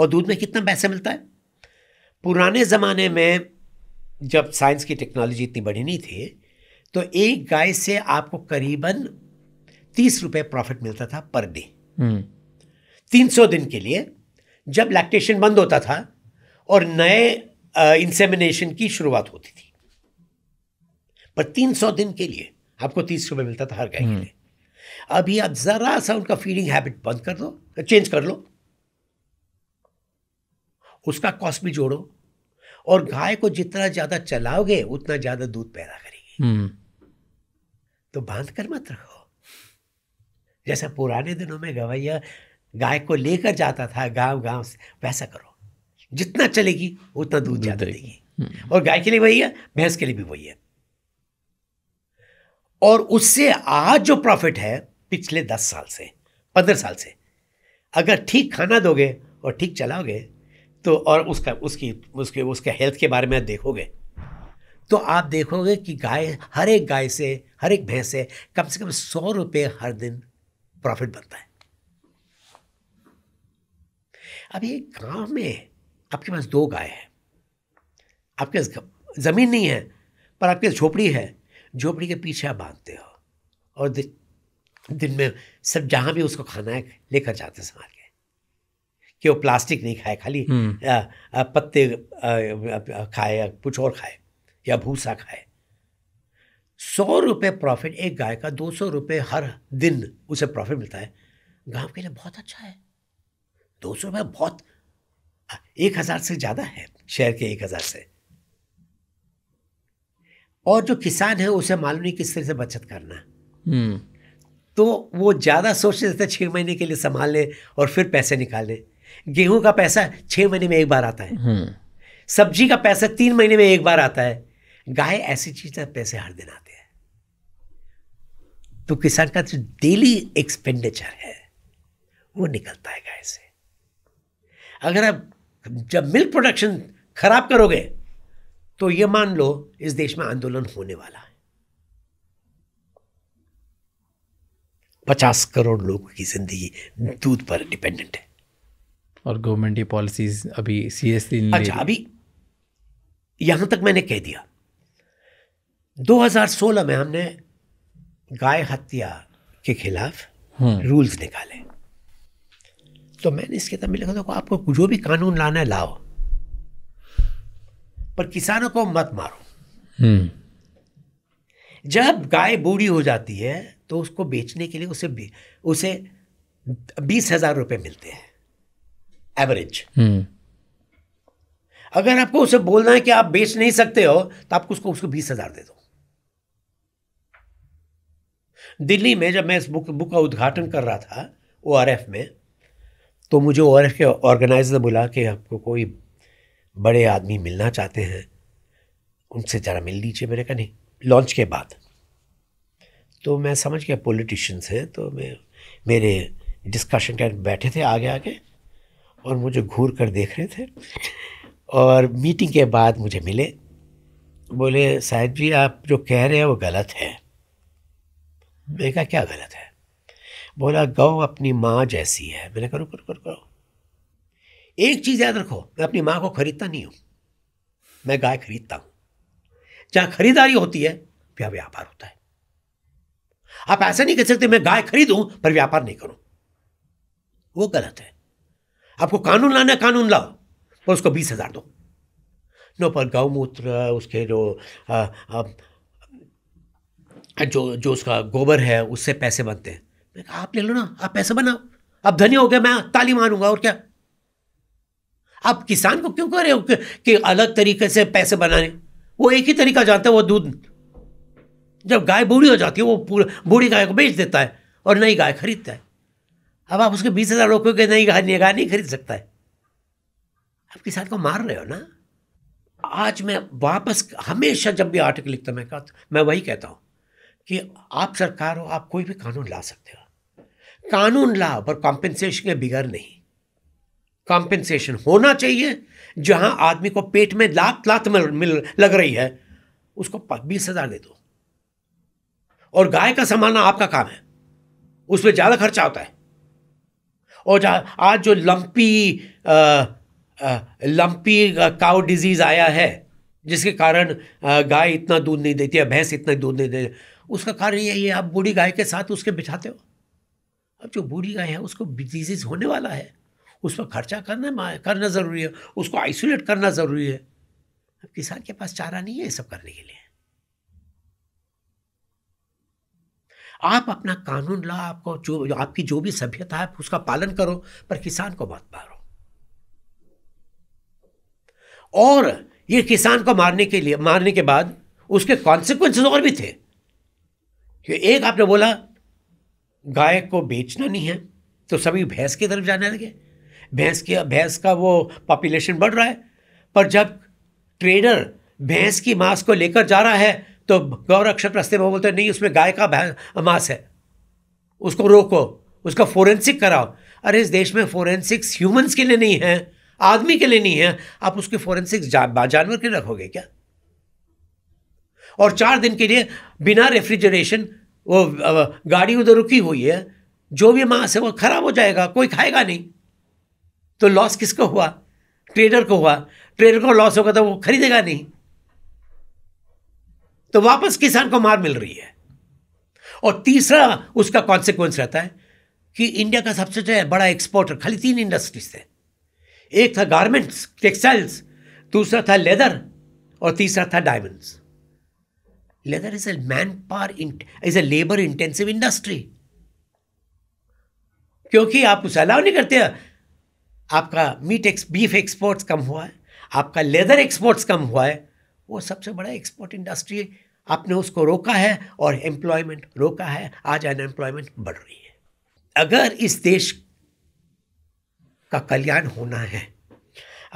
और दूध में कितना पैसा मिलता है पुराने ज़माने में जब साइंस की टेक्नोलॉजी इतनी बड़ी नहीं थी तो एक गाय से आपको करीबन तीस रुपए प्रॉफिट मिलता था पर डे हम्म। तीन सौ दिन के लिए जब लैक्टेशन बंद होता था और नए इंसेमिनेशन की शुरुआत होती थी पर 300 दिन के लिए आपको तीस रुपए मिलता था हर गाय के हम्म। लिए अभी आप ज़रा सा उनका फीडिंग हैबिट बंद कर दो चेंज कर लो उसका कॉस्ट भी जोड़ो और गाय को जितना ज़्यादा चलाओगे उतना ज़्यादा दूध पैदा करेगी हम्म। तो बांध कर मत रखो जैसा पुराने दिनों में गवैया गाय को लेकर जाता था गांव गांव से वैसा करो जितना चलेगी उतना दूध ज़्यादा देगी हम्म। और गाय के लिए वही है भैंस के लिए भी वही है और उससे आज जो प्रॉफिट है पिछले दस साल से पंद्रह साल से अगर ठीक खाना दोगे और ठीक चलाओगे तो और उसका उसकी उसके उसके हेल्थ के बारे में देखोगे तो आप देखोगे कि गाय हर एक गाय से हर एक भैंस से कम से कम सौ रुपये हर दिन प्रॉफिट बनता है अब ये गांव में आपके पास दो गाय है आपके पास ज़मीन नहीं है पर आपके पास झोपड़ी है झोपड़ी के पीछे आप बांधते हो और दिन, दिन में सब जहाँ भी उसको खाना है लेकर जाते संभाल के कि वो प्लास्टिक नहीं खाए खाली आ, हम्म। आ, पत्ते खाए कुछ और खाए या भूसा खाए सौ रुपये प्रॉफिट एक गाय का दो सौ रुपये हर दिन उसे प्रॉफिट मिलता है गांव के लिए बहुत अच्छा है दो सौ रुपया बहुत एक हज़ार से ज़्यादा है शहर के एक हज़ार से और जो किसान है उसे मालूम नहीं किस तरह से बचत करना हम्म। तो वो ज़्यादा सोच लेते छह महीने के लिए संभाल लें और फिर पैसे निकाल लें गेहूं का पैसा छह महीने में एक बार आता है हम्म। सब्जी का पैसा तीन महीने में एक बार आता है गाय ऐसी चीज़ है पैसे हर दिन आते हैं तो किसान का जो डेली एक्सपेंडिचर है वो निकलता है गाय से अगर आप जब मिल्क प्रोडक्शन खराब करोगे तो ये मान लो इस देश में आंदोलन होने वाला है पचास करोड़ लोगों की जिंदगी दूध पर डिपेंडेंट है और गवर्नमेंट की पॉलिसीज अभी सीरियसली अच्छा अभी यहां तक मैंने कह दिया 2016 में हमने गाय हत्या के खिलाफ हम्म। रूल्स निकाले तो मैंने इसके किताब लिखा देखो आपको जो भी कानून लाना है लाओ पर किसानों को मत मारो हम्म। जब गाय बूढ़ी हो जाती है तो उसको बेचने के लिए उसे उसे बीस हजार रुपये मिलते हैं एवरेज हम्म। अगर आपको उसे बोलना है कि आप बेच नहीं सकते हो तो आपको उसको उसको बीस हजार दे दो दिल्ली में जब मैं इस बुक बुक का उद्घाटन कर रहा था ओ में तो मुझे और के ऑर्गेनाइज़र बुला के आपको कोई बड़े आदमी मिलना चाहते हैं उनसे ज़रा मिल लीजिए मैंने कहा नहीं लॉन्च के बाद तो मैं समझ गया पॉलिटिशियंस हैं तो मैं मेरे डिस्कशन के बैठे थे आगे आगे और मुझे घूर कर देख रहे थे और मीटिंग के बाद मुझे मिले बोले साहिब जी आप जो कह रहे हैं वो गलत है मैं कहा क्या गलत है बोला गौ अपनी माँ जैसी है मैंने करो करो करो करो एक चीज़ याद रखो मैं अपनी माँ को खरीदता नहीं हूँ मैं गाय खरीदता हूँ जहाँ खरीदारी होती है वहाँ व्यापार होता है आप ऐसा नहीं कह सकते मैं गाय खरीदूं पर व्यापार नहीं करूं वो गलत है आपको कानून लाना कानून लाओ पर उसको बीस हजार दो नो पर गौमूत्र उसके जो आ, आ, जो जो उसका गोबर है उससे पैसे बनते हैं मैं कहा आप ले लो ना आप पैसा बनाओ अब धनी हो गया मैं ताली मारूंगा और क्या आप किसान को क्यों कह रहे हो कि अलग तरीके से पैसे बनाने वो एक ही तरीका जानते हैं वो दूध जब गाय बूढ़ी हो जाती है वो पूरा बूढ़ी गाय को बेच देता है और नई गाय खरीदता है अब आप उसके बीस हज़ार रोकोगे नई गाय गाय नहीं खरीद सकता है आप किसान को मार रहे हो ना आज मैं वापस हमेशा जब भी आर्टिकल लिखता मैं कहता मैं वही कहता हूँ कि आप सरकार हो आप कोई भी कानून ला सकते हो कानून ला पर कॉम्पेंसेशन के बिगर नहीं कॉम्पेंसेशन होना चाहिए जहां आदमी को पेट में लात लात मिल, मिल लग रही है उसको बीस हज़ार दे दो और गाय का संभालना आपका काम है उसमें ज़्यादा खर्चा होता है और आज जो लंपी आ, आ, लंपी काउ डिजीज़ आया है जिसके कारण गाय इतना दूध नहीं देती है भैंस इतना दूध नहीं देती उसका कारण यही है आप बूढ़ी गाय के साथ उसके बिछाते हो अब जो बूढ़ी गाय है उसको डिजीज होने वाला है उस पर खर्चा करना करना ज़रूरी है उसको आइसोलेट करना ज़रूरी है अब किसान के पास चारा नहीं है ये सब करने के लिए आप अपना कानून ला आपको जो, आपकी जो भी सभ्यता है उसका पालन करो पर किसान को मत मारो और ये किसान को मारने के लिए मारने के बाद उसके कॉन्सिक्वेंस और भी थे कि एक आपने बोला गाय को बेचना नहीं है तो सभी भैंस की तरफ जाने लगे भैंस की भैंस का वो पॉपुलेशन बढ़ रहा है पर जब ट्रेडर भैंस की मांस को लेकर जा रहा है तो गौरक्षक रास्ते में बोलते नहीं उसमें गाय का मांस है उसको रोको उसका फोरेंसिक कराओ अरे इस देश में फोरेंसिक्स ह्यूमंस के लिए नहीं है आदमी के लिए नहीं है आप उसके फोरेंसिक्स जानवर के रखोगे क्या और चार दिन के लिए बिना रेफ्रिजरेशन वो गाड़ी उधर रुकी हुई है जो भी मांस है वो खराब हो जाएगा कोई खाएगा नहीं तो लॉस किसको हुआ ट्रेडर को हुआ ट्रेडर को लॉस होगा तो वो खरीदेगा नहीं तो वापस किसान को मार मिल रही है और तीसरा उसका कॉन्सिक्वेंस रहता है कि इंडिया का सबसे बड़ा एक्सपोर्टर खाली तीन इंडस्ट्रीज थे एक था गारमेंट्स टेक्सटाइल्स दूसरा था लेदर और तीसरा था diamonds leather is a manpower is a labor intensive industry क्योंकि आप उसे अलाउ नहीं करते आपका मीट एक्स बीफ एक्सपोर्ट्स कम हुआ है आपका लेदर एक्सपोर्ट्स कम हुआ है वो सबसे बड़ा एक्सपोर्ट इंडस्ट्री आपने उसको रोका है और एम्प्लॉयमेंट रोका है आज अनएम्प्लॉयमेंट बढ़ रही है अगर इस देश का कल्याण होना है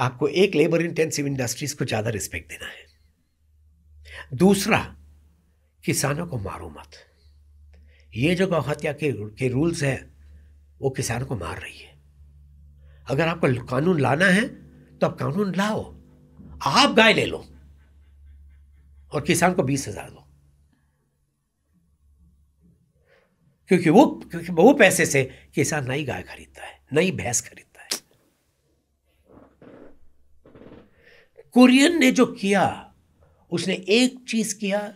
आपको एक लेबर इंटेंसिव इंडस्ट्रीज को ज़्यादा रिस्पेक्ट देना है दूसरा किसानों को मारो मत ये जो गौहत्या के के रूल्स हैं वो किसानों को मार रही है अगर आपको कानून लाना है तो आप कानून लाओ आप गाय ले लो और किसान को बीस हजार दो क्योंकि वो क्योंकि वो पैसे से किसान नई गाय खरीदता है नई भैंस खरीदता है कुरियन ने जो किया उसने एक चीज किया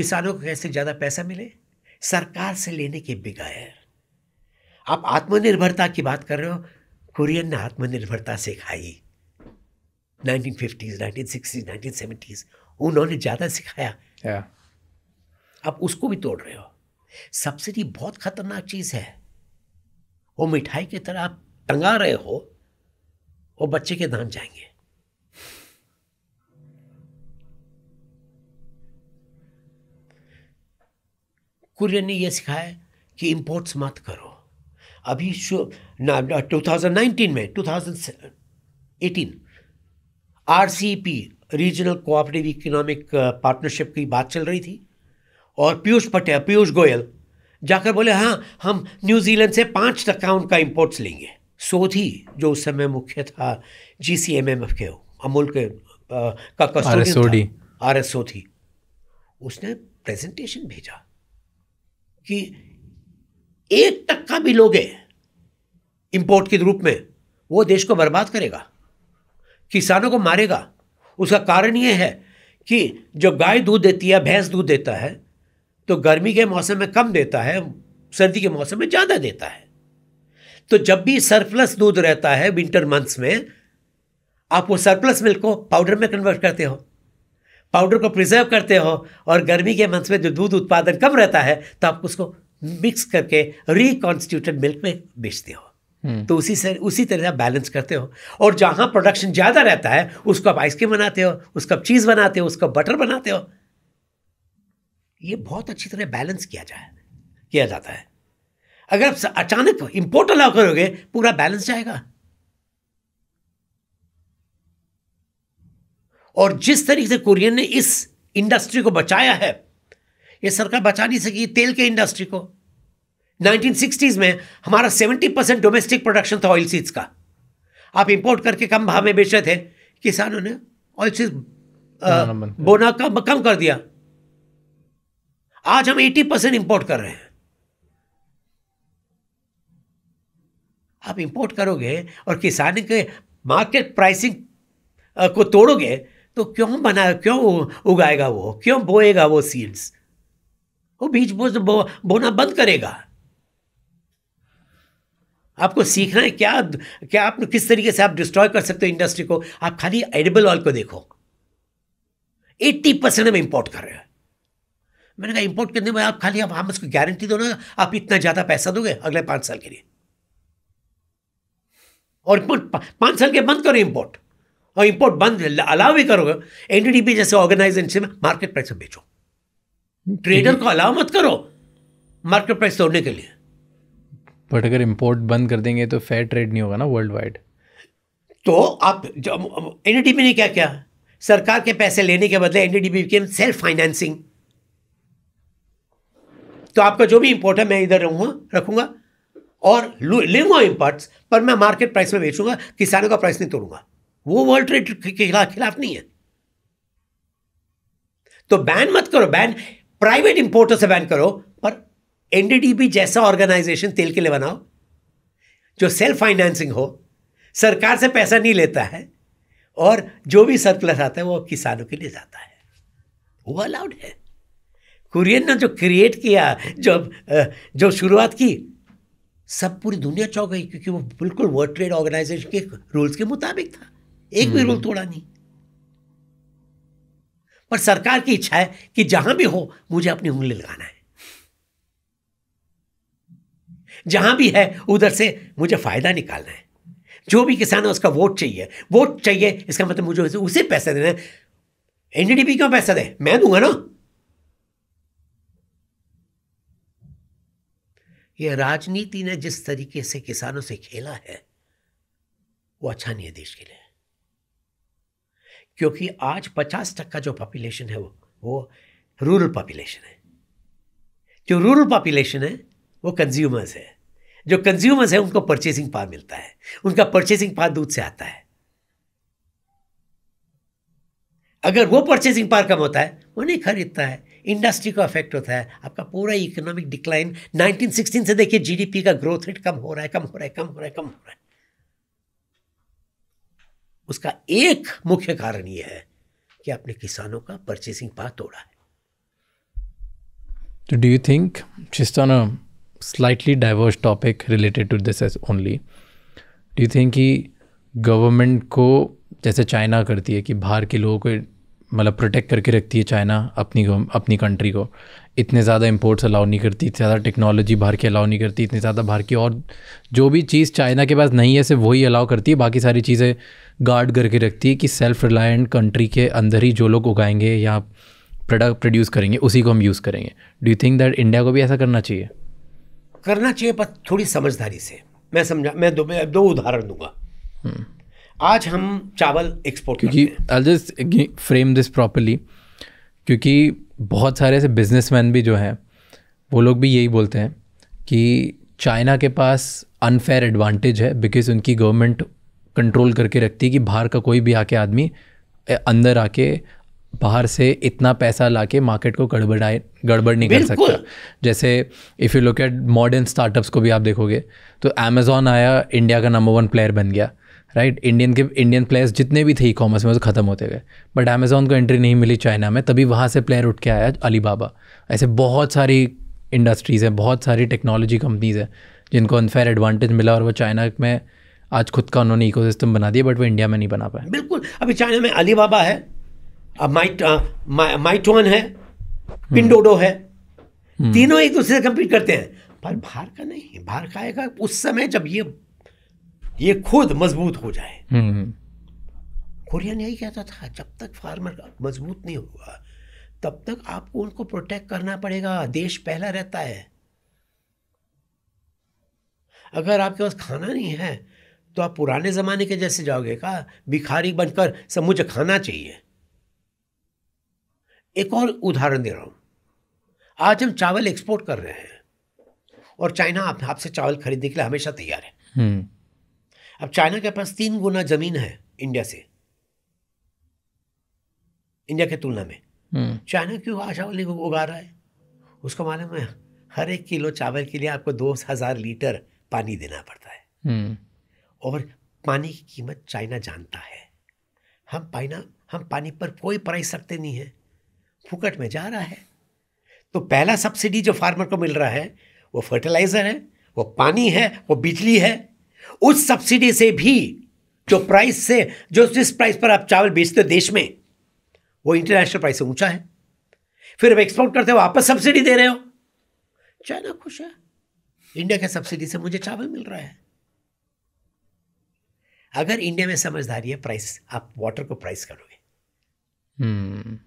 किसानों को कैसे ज़्यादा पैसा मिले सरकार से लेने के बगैर आप आत्मनिर्भरता की बात कर रहे हो कुरियन ने आत्मनिर्भरता सिखाई 1950s, 1960s, 1970s उन्होंने ज़्यादा सिखाया yeah. आप उसको भी तोड़ रहे हो सब्सिडी बहुत खतरनाक चीज़ है वो मिठाई की तरह आप टंगा रहे हो वो बच्चे के दाम जाएंगे कुरियन ने यह सिखाया है कि इम्पोर्ट्स मत करो अभी शो टू थाउजेंड नाइनटीन में two thousand eighteen R C P regional cooperative economic partnership की बात चल रही थी और पीयूष पटेल पीयूष गोयल जाकर बोले हाँ हम न्यूजीलैंड से पाँच टक्का उनका इम्पोर्ट्स लेंगे सोधी जो उस समय मुख्य था G C M M F के अमूल के आ, uh, का कस्टोडियन आर एस थी उसने प्रेजेंटेशन भेजा कि एक टक्का भी लोगे इम्पोर्ट के रूप में वो देश को बर्बाद करेगा किसानों को मारेगा उसका कारण ये है कि जो गाय दूध देती है भैंस दूध देता है तो गर्मी के मौसम में कम देता है सर्दी के मौसम में ज़्यादा देता है तो जब भी सरप्लस दूध रहता है विंटर मंथ्स में आप वो सरप्लस मिल्क को पाउडर में कन्वर्ट करते हो पाउडर को प्रिजर्व करते हो और गर्मी के मंथ में जो दूध उत्पादन कम रहता है तो आप उसको मिक्स करके रिकॉन्स्टिट्यूटेड मिल्क में बेचते हो हम्म। तो उसी से उसी तरह बैलेंस करते हो और जहाँ प्रोडक्शन ज़्यादा रहता है उसको आप आइसक्रीम बनाते हो उसको आप चीज़ बनाते हो उसको बटर बनाते हो ये बहुत अच्छी तरह बैलेंस किया जाए किया जाता है अगर आप अचानक इम्पोर्ट अलाउ करोगे पूरा बैलेंस जाएगा और जिस तरीके से कुरियन ने इस इंडस्ट्री को बचाया है ये सरकार बचा नहीं सकी तेल के इंडस्ट्री को 1960s में हमारा 70 परसेंट डोमेस्टिक प्रोडक्शन था ऑयल सीड्स का आप इंपोर्ट करके कम भाव में बेच रहे थे किसानों ने ऑयल सीड्स बोना कम कम कर दिया आज हम 80 परसेंट इंपोर्ट कर रहे हैं आप इंपोर्ट करोगे और किसान के मार्केट प्राइसिंग को तोड़ोगे तो क्यों बना क्यों उगाएगा वो क्यों बोएगा वो सीड्स वो बीज बो, बोना बंद करेगा आपको सीखना है क्या क्या आप किस तरीके से आप डिस्ट्रॉय कर सकते हो इंडस्ट्री को आप खाली एडिबल ऑयल को देखो 80 परसेंट हम इंपोर्ट कर रहे हैं मैंने कहा इंपोर्ट करने में आप खाली आप हम इसको गारंटी दो ना आप इतना ज़्यादा पैसा दोगे अगले पांच साल के लिए और पांच साल के बंद करो इंपोर्ट और इंपोर्ट बंद अलाव भी करोगे एनडीडीपी जैसे ऑर्गेनाइजेशन में मार्केट प्राइस में बेचो ट्रेडर को अलाव मत करो मार्केट प्राइस तोड़ने के लिए बट अगर इंपोर्ट बंद कर देंगे तो फेयर ट्रेड नहीं होगा ना वर्ल्ड वाइड तो आप जब एन ने क्या किया सरकार के पैसे लेने के बदले एन डी सेल्फ फाइनेंसिंग तो आपका जो भी इंपोर्ट है मैं इधर रहूंगा रखूंगा और लूंगा इंपोर्ट्स पर मैं मार्केट प्राइस में बेचूंगा किसानों का प्राइस नहीं तोड़ूंगा वो वर्ल्ड ट्रेड के खिलाफ खिलाफ नहीं है तो बैन मत करो बैन प्राइवेट इंपोर्टर से बैन करो पर एनडीडीबी जैसा ऑर्गेनाइजेशन तेल के लिए बनाओ जो सेल्फ फाइनेंसिंग हो सरकार से पैसा नहीं लेता है और जो भी सरप्लस आता है वो किसानों के लिए जाता है वो अलाउड है कुरियन ने जो क्रिएट किया जो जो शुरुआत की सब पूरी दुनिया चौंक गई क्योंकि वो बिल्कुल वर्ल्ड ट्रेड ऑर्गेनाइजेशन के रूल्स के मुताबिक था एक भी रूल हम्म। तोड़ा नहीं पर सरकार की इच्छा है कि जहां भी हो मुझे अपनी उंगली लगाना है जहां भी है उधर से मुझे फायदा निकालना है जो भी किसान है उसका वोट चाहिए वोट चाहिए इसका मतलब मुझे उसे पैसे देना है एनडीडीपी क्यों पैसा दे मैं दूंगा ना ये राजनीति ने जिस तरीके से किसानों से खेला है वो अच्छा नहीं है देश के लिए क्योंकि आज पचास टक्का जो पॉपुलेशन है वो वो रूरल पॉपुलेशन है जो रूरल पॉपुलेशन है वो कंज्यूमर्स है जो कंज्यूमर्स है उनको परचेसिंग पावर मिलता है उनका परचेसिंग पावर दूध से आता है अगर वो परचेसिंग पावर कम होता है वो नहीं खरीदता है इंडस्ट्री को अफेक्ट होता है आपका पूरा इकोनॉमिक डिक्लाइन 1916 से देखिए जीडीपी का ग्रोथ रेट कम हो रहा है कम हो रहा है कम हो रहा है कम हो रहा है उसका एक मुख्य कारण यह है कि आपने किसानों का परचेसिंग पार तोड़ा है तो डू यू थिंक जिस on slightly diverse topic related to this as only do you think कि गवर्नमेंट को जैसे चाइना करती है कि बाहर के लोगों को मतलब प्रोटेक्ट करके रखती है चाइना अपनी अपनी कंट्री को इतने ज़्यादा इम्पोर्ट्स अलाउ नहीं करती इतनी ज़्यादा टेक्नोलॉजी बाहर की अलाउ नहीं करती इतनी ज़्यादा बाहर की और जो भी चीज़ चाइना के पास नहीं है सिर्फ वही अलाउ करती है बाकी सारी चीज़ें गार्ड करके रखती है कि सेल्फ रिलायंट कंट्री के अंदर ही जो लोग उगाएंगे या प्रोडक्ट प्रोड्यूस करेंगे उसी को हम यूज़ करेंगे do you think that India को भी ऐसा करना चाहिए करना चाहिए पर थोड़ी समझदारी से मैं समझा मैं दो मैं दो उदाहरण दूंगा हम्म। आज हम चावल एक्सपोर्ट क्योंकि I just frame this properly क्योंकि बहुत सारे ऐसे बिजनेसमैन भी जो हैं वो लोग भी यही बोलते हैं कि चाइना के पास अनफेयर एडवांटेज है बिकॉज उनकी गवर्नमेंट कंट्रोल करके रखती है कि बाहर का कोई भी आके आदमी अंदर आके बाहर से इतना पैसा ला के मार्केट को गड़बड़ाए गड़बड़ नहीं कर सकता जैसे if you look at modern startups को भी आप देखोगे तो अमेजोन आया इंडिया का नंबर वन प्लेयर बन गया राइट right? इंडियन के इंडियन प्लेयर्स जितने भी थे ई कॉमर्स में वो ख़त्म होते गए बट अमेज़ोन को एंट्री नहीं मिली चाइना में तभी वहाँ से प्लेयर उठ के आया अलीबाबा ऐसे बहुत सारी इंडस्ट्रीज़ हैं बहुत सारी टेक्नोलॉजी कंपनीज़ हैं जिनको अनफेयर एडवांटेज मिला और वो चाइना में आज खुद का उन्होंने इको बना दिया बट वो इंडिया में नहीं बना पाए बिल्कुल अभी चाइना में अलीबाबा है अब माइट माइटोन uh, है पिंडोडो हम्म। है हम्म। तीनों एक दूसरे से कम्पीट करते हैं पर भार का नहीं भार का आएगा उस समय जब ये ये खुद मजबूत हो जाए हम्म, हम्म। कोरियन यही कहता था जब तक फार्मर मजबूत नहीं होगा तब तक आपको उनको प्रोटेक्ट करना पड़ेगा देश पहला रहता है अगर आपके पास खाना नहीं है तो आप पुराने ज़माने के जैसे जाओगे का भिखारी बनकर सब मुझे खाना चाहिए एक और उदाहरण दे रहा हूं आज हम चावल एक्सपोर्ट कर रहे हैं और चाइना आप, आपसे चावल खरीदने के लिए हमेशा तैयार है हम्म। अब चाइना के पास तीन गुना ज़मीन है इंडिया से इंडिया के तुलना में हम्म। चाइना क्यों को उगा रहा है उसको मालूम है हर एक किलो चावल के लिए आपको दो हज़ार लीटर पानी देना पड़ता है हम्म। और पानी की कीमत चाइना जानता है हम पाइना हम पानी पर कोई प्राइस रखते नहीं है फुकट में जा रहा है तो पहला सब्सिडी जो फार्मर को मिल रहा है वो फर्टिलाइज़र है वो पानी है वो बिजली है उस सब्सिडी से भी जो प्राइस से जो जिस प्राइस पर आप चावल बेचते हो देश में वो इंटरनेशनल प्राइस से ऊंचा है फिर अब एक्सपोर्ट करते हो वापस सब्सिडी दे रहे हो चाइना खुश है इंडिया के सब्सिडी से मुझे चावल मिल रहा है अगर इंडिया में समझदारी है प्राइस आप वाटर को प्राइस करोगे बट हम्म।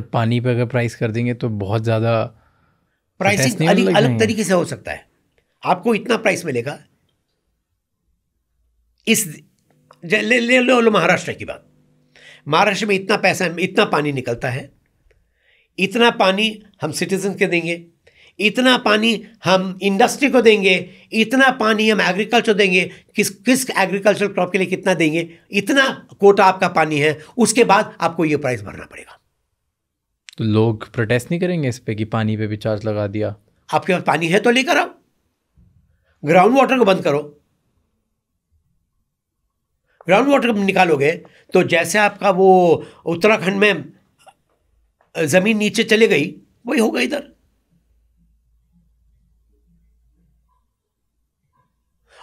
hmm. पानी पे अगर प्राइस कर देंगे तो बहुत ज़्यादा प्राइसिंग अलग अलग तरीके से हो सकता है आपको इतना प्राइस मिलेगा इस ले ले लो, लो महाराष्ट्र की बात महाराष्ट्र में इतना पैसा इतना पानी निकलता है इतना पानी हम सिटीजन के देंगे इतना पानी हम इंडस्ट्री को देंगे इतना पानी हम एग्रीकल्चर देंगे किस किस एग्रीकल्चर क्रॉप के लिए कितना देंगे इतना कोटा आपका पानी है उसके बाद आपको ये प्राइस भरना पड़ेगा तो लोग प्रोटेस्ट नहीं करेंगे इस पर कि पानी पे भी चार्ज लगा दिया आपके पास पानी है तो लेकर आओ ग्राउंड वाटर को बंद करो ग्राउंड वाटर निकालोगे तो जैसे आपका वो उत्तराखंड में ज़मीन नीचे चले गई वही होगा इधर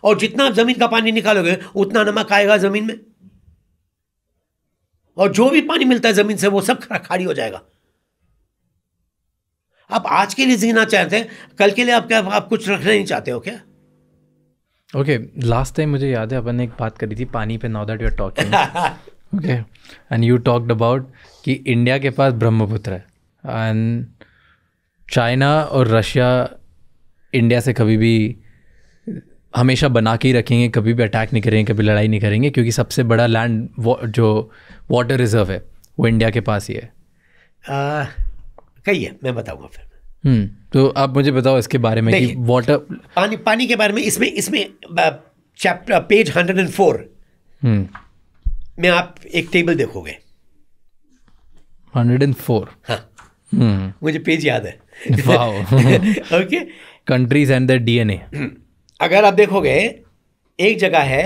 और जितना आप ज़मीन का पानी निकालोगे उतना नमक आएगा ज़मीन में और जो भी पानी मिलता है ज़मीन से वो सब खाड़ी हो जाएगा आप आज के लिए जीना चाहते हैं कल के लिए आप क्या आप कुछ रखना नहीं चाहते हो क्या ओके लास्ट टाइम मुझे याद है अपन ने एक बात करी थी पानी पे now that you are talking okay and you talked about कि इंडिया के पास ब्रह्मपुत्र है एंड चाइना और रशिया इंडिया से कभी भी हमेशा बना के ही रखेंगे कभी भी अटैक नहीं करेंगे कभी लड़ाई नहीं करेंगे क्योंकि सबसे बड़ा लैंड जो वाटर रिजर्व है वो इंडिया के पास ही है uh, कही है मैं बताऊँगा फिर हम्म। तो आप मुझे बताओ इसके बारे में कि वाटर पानी पानी के बारे में इसमें इसमें chapter page hundred and four में आप एक टेबल देखोगे हंड्रेड एंड फोर हाँ हम्म। मुझे पेज याद है okay countries and the DNA अगर आप देखोगे एक जगह है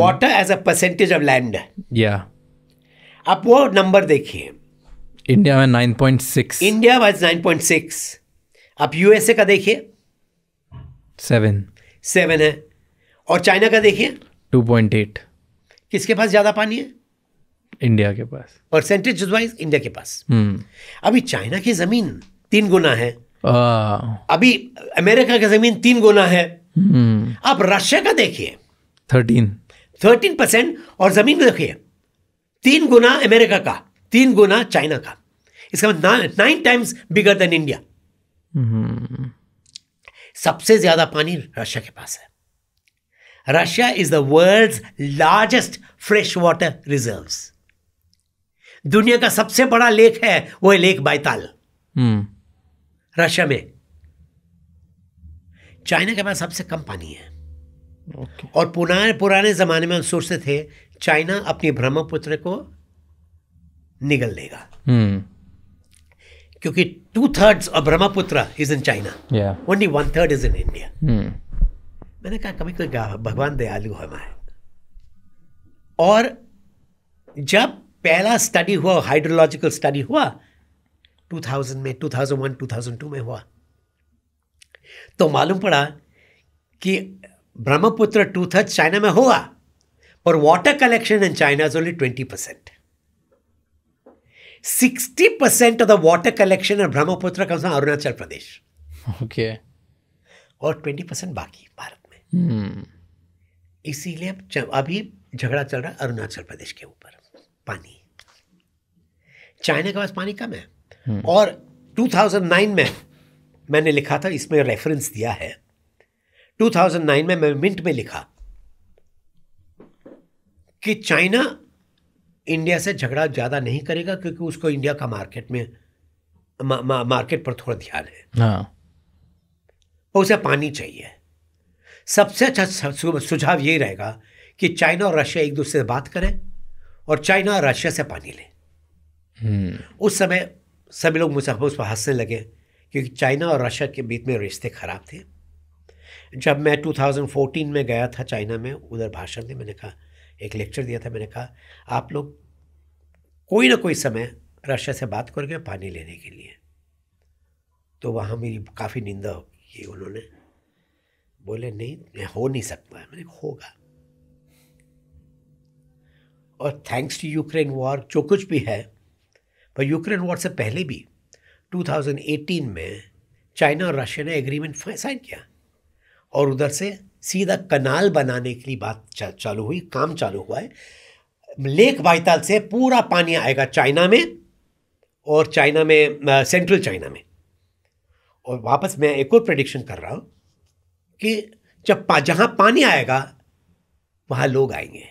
water as a percentage of land या आप वो नंबर देखिए इंडिया में सिक्स इंडिया वाज सिक्स आप यूएसए का देखिए सेवन सेवन है और चाइना का देखिए टू पॉइंट एट किसके पास ज़्यादा पानी है इंडिया के पास परसेंटेज वाइज इंडिया के पास hmm. अभी चाइना की ज़मीन तीन गुना है अभी अमेरिका की ज़मीन तीन गुना है hmm. आप रशिया का देखिए थर्टीन थर्टीन परसेंट और ज़मीन देखिए तीन गुना अमेरिका का तीन गुना चाइना का इसका nine times bigger than India hmm. सबसे ज्यादा पानी रशिया के पास है Russia is the world largest fresh water reserve दुनिया का सबसे बड़ा लेक है वो है लेक बाइताल हम्म। रशिया में चाइना के पास सबसे कम पानी है okay. और पुराने पुराने ज़माने में हम सोचते थे चाइना अपनी ब्रह्मपुत्र को निगल लेगा hmm. हम्म। क्योंकि two thirds of Brahmaputra is in China only one third is in India मैंने कहा कभी कोई भगवान दयालु हमारे और जब पहला स्टडी हुआ हाइड्रोलॉजिकल स्टडी हुआ 2000 में 2001 2002 में हुआ तो मालूम पड़ा कि ब्रह्मपुत्र टू थर्ड चाइना में होगा पर water collection in China is only twenty percent 60% of the water collection in Brahmaputra comes from Arunachal Pradesh. Okay. और 20% बाकी भारत में hmm. इसीलिए अभी झगड़ा चल रहा है अरुणाचल प्रदेश के ऊपर पानी चाइना के पास पानी कम है hmm. और 2009 में मैंने लिखा था इसमें रेफरेंस दिया है 2009 में मैं मिंट में लिखा कि चाइना इंडिया से झगड़ा ज़्यादा नहीं करेगा क्योंकि उसको इंडिया का मार्केट में मा, मा, मार्केट पर थोड़ा ध्यान है हाँ उसे पानी चाहिए सबसे अच्छा सुझाव यही रहेगा कि चाइना और रशिया एक दूसरे से बात करें और चाइना और रशिया से पानी लें हम्म। उस समय सभी लोग मुसाफिर उस पर हंसने लगे क्योंकि चाइना और रशिया के बीच में रिश्ते ख़राब थे जब मैं 2014 में गया था चाइना में उधर भाषण थे मैंने कहा एक लेक्चर दिया था मैंने कहा आप लोग कोई ना कोई समय रशिया से बात करके पानी लेने के लिए तो वहाँ मेरी काफ़ी निंदा की उन्होंने बोले नहीं हो नहीं सकता मैंने होगा और थैंक्स टू यूक्रेन वॉर जो कुछ भी है पर यूक्रेन वॉर से पहले भी 2018 में चाइना और रशिया ने एग्रीमेंट साइन किया और उधर से सीधा कनाल बनाने के लिए बात चालू हुई काम चालू हुआ है लेक बाईताल से पूरा पानी आएगा चाइना में और चाइना में सेंट्रल चाइना में और वापस मैं एक और प्रडिक्शन कर रहा हूँ कि जब पा, जहाँ पानी आएगा वहाँ लोग आएंगे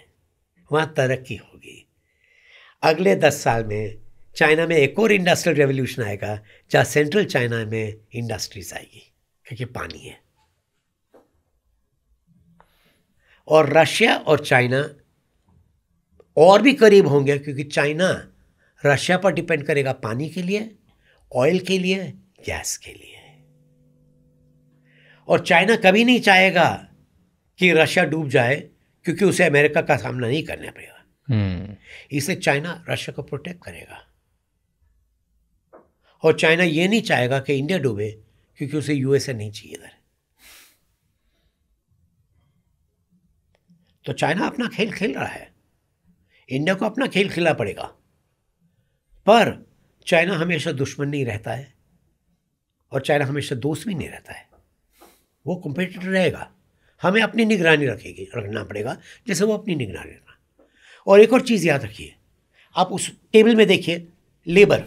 वहाँ तरक्की होगी अगले दस साल में चाइना में एक और इंडस्ट्रियल रेवोल्यूशन आएगा जहाँ सेंट्रल चाइना में इंडस्ट्रीज आएगी क्योंकि पानी है और रशिया और चाइना और भी करीब होंगे क्योंकि चाइना रशिया पर डिपेंड करेगा पानी के लिए ऑयल के लिए गैस के लिए और चाइना कभी नहीं चाहेगा कि रशिया डूब जाए क्योंकि उसे अमेरिका का सामना नहीं करना पड़ेगा हम्म। इसलिए चाइना रशिया को प्रोटेक्ट करेगा और चाइना ये नहीं चाहेगा कि इंडिया डूबे क्योंकि उसे यूएसए नहीं चाहिए इधर तो चाइना अपना खेल खेल रहा है इंडिया को अपना खेल खेलना पड़ेगा पर चाइना हमेशा दुश्मन नहीं रहता है और चाइना हमेशा दोस्त भी नहीं रहता है वो कॉम्पिटिटर रहेगा हमें अपनी निगरानी रखेगी रखना पड़ेगा जैसे वो अपनी निगरानी रखना और एक और चीज़ याद रखिए आप उस टेबल में देखिए लेबर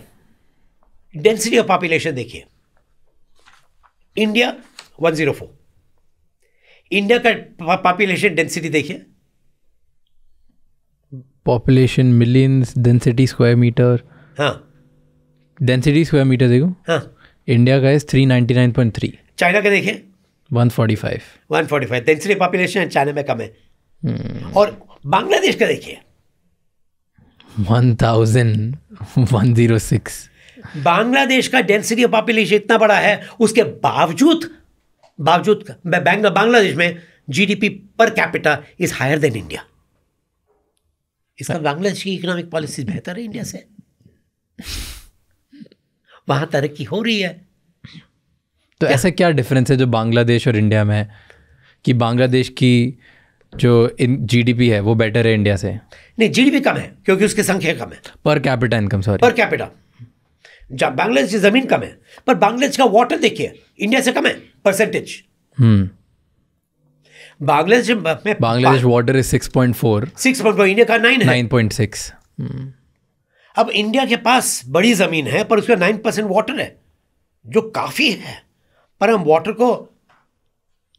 डेंसिटी ऑफ पॉपुलेशन देखिए India one zero four India का पॉपुलेशन डेंसिटी देखिए population millions density square metre हाँ डेंसिटी स्क्वायर मीटर देखो हाँ इंडिया का is three ninety nine point three China का देखिए one forty five one forty five density population China में कम है hmm. और बांग्लादेश का देखिए one thousand one zero six Bangladesh का डेंसिटी ऑफ पॉपुलेशन इतना बड़ा है उसके बावजूद बावजूद बांग्लादेश में GDP per capita is higher than India इसका बांग्लादेश की इकोनॉमिक पॉलिसी बेहतर है इंडिया से वहां तरक्की हो रही है तो ऐसा क्या डिफरेंस है जो बांग्लादेश और इंडिया में कि बांग्लादेश की जो इन जीडीपी है वो बेटर है इंडिया से नहीं जीडीपी कम है क्योंकि उसकी संख्या कम है per capita income sorry per capita Bangladesh की जमीन कम है पर बांग्लादेश का वाटर देखिए इंडिया से कम है परसेंटेज बांग्लादेश हम्म। में Bangladesh water is six point four six point four India का नाइन है नाइन पॉइंट सिक्स अब इंडिया के पास बड़ी ज़मीन है पर उसका नाइन परसेंट वाटर है जो काफ़ी है पर हम वाटर को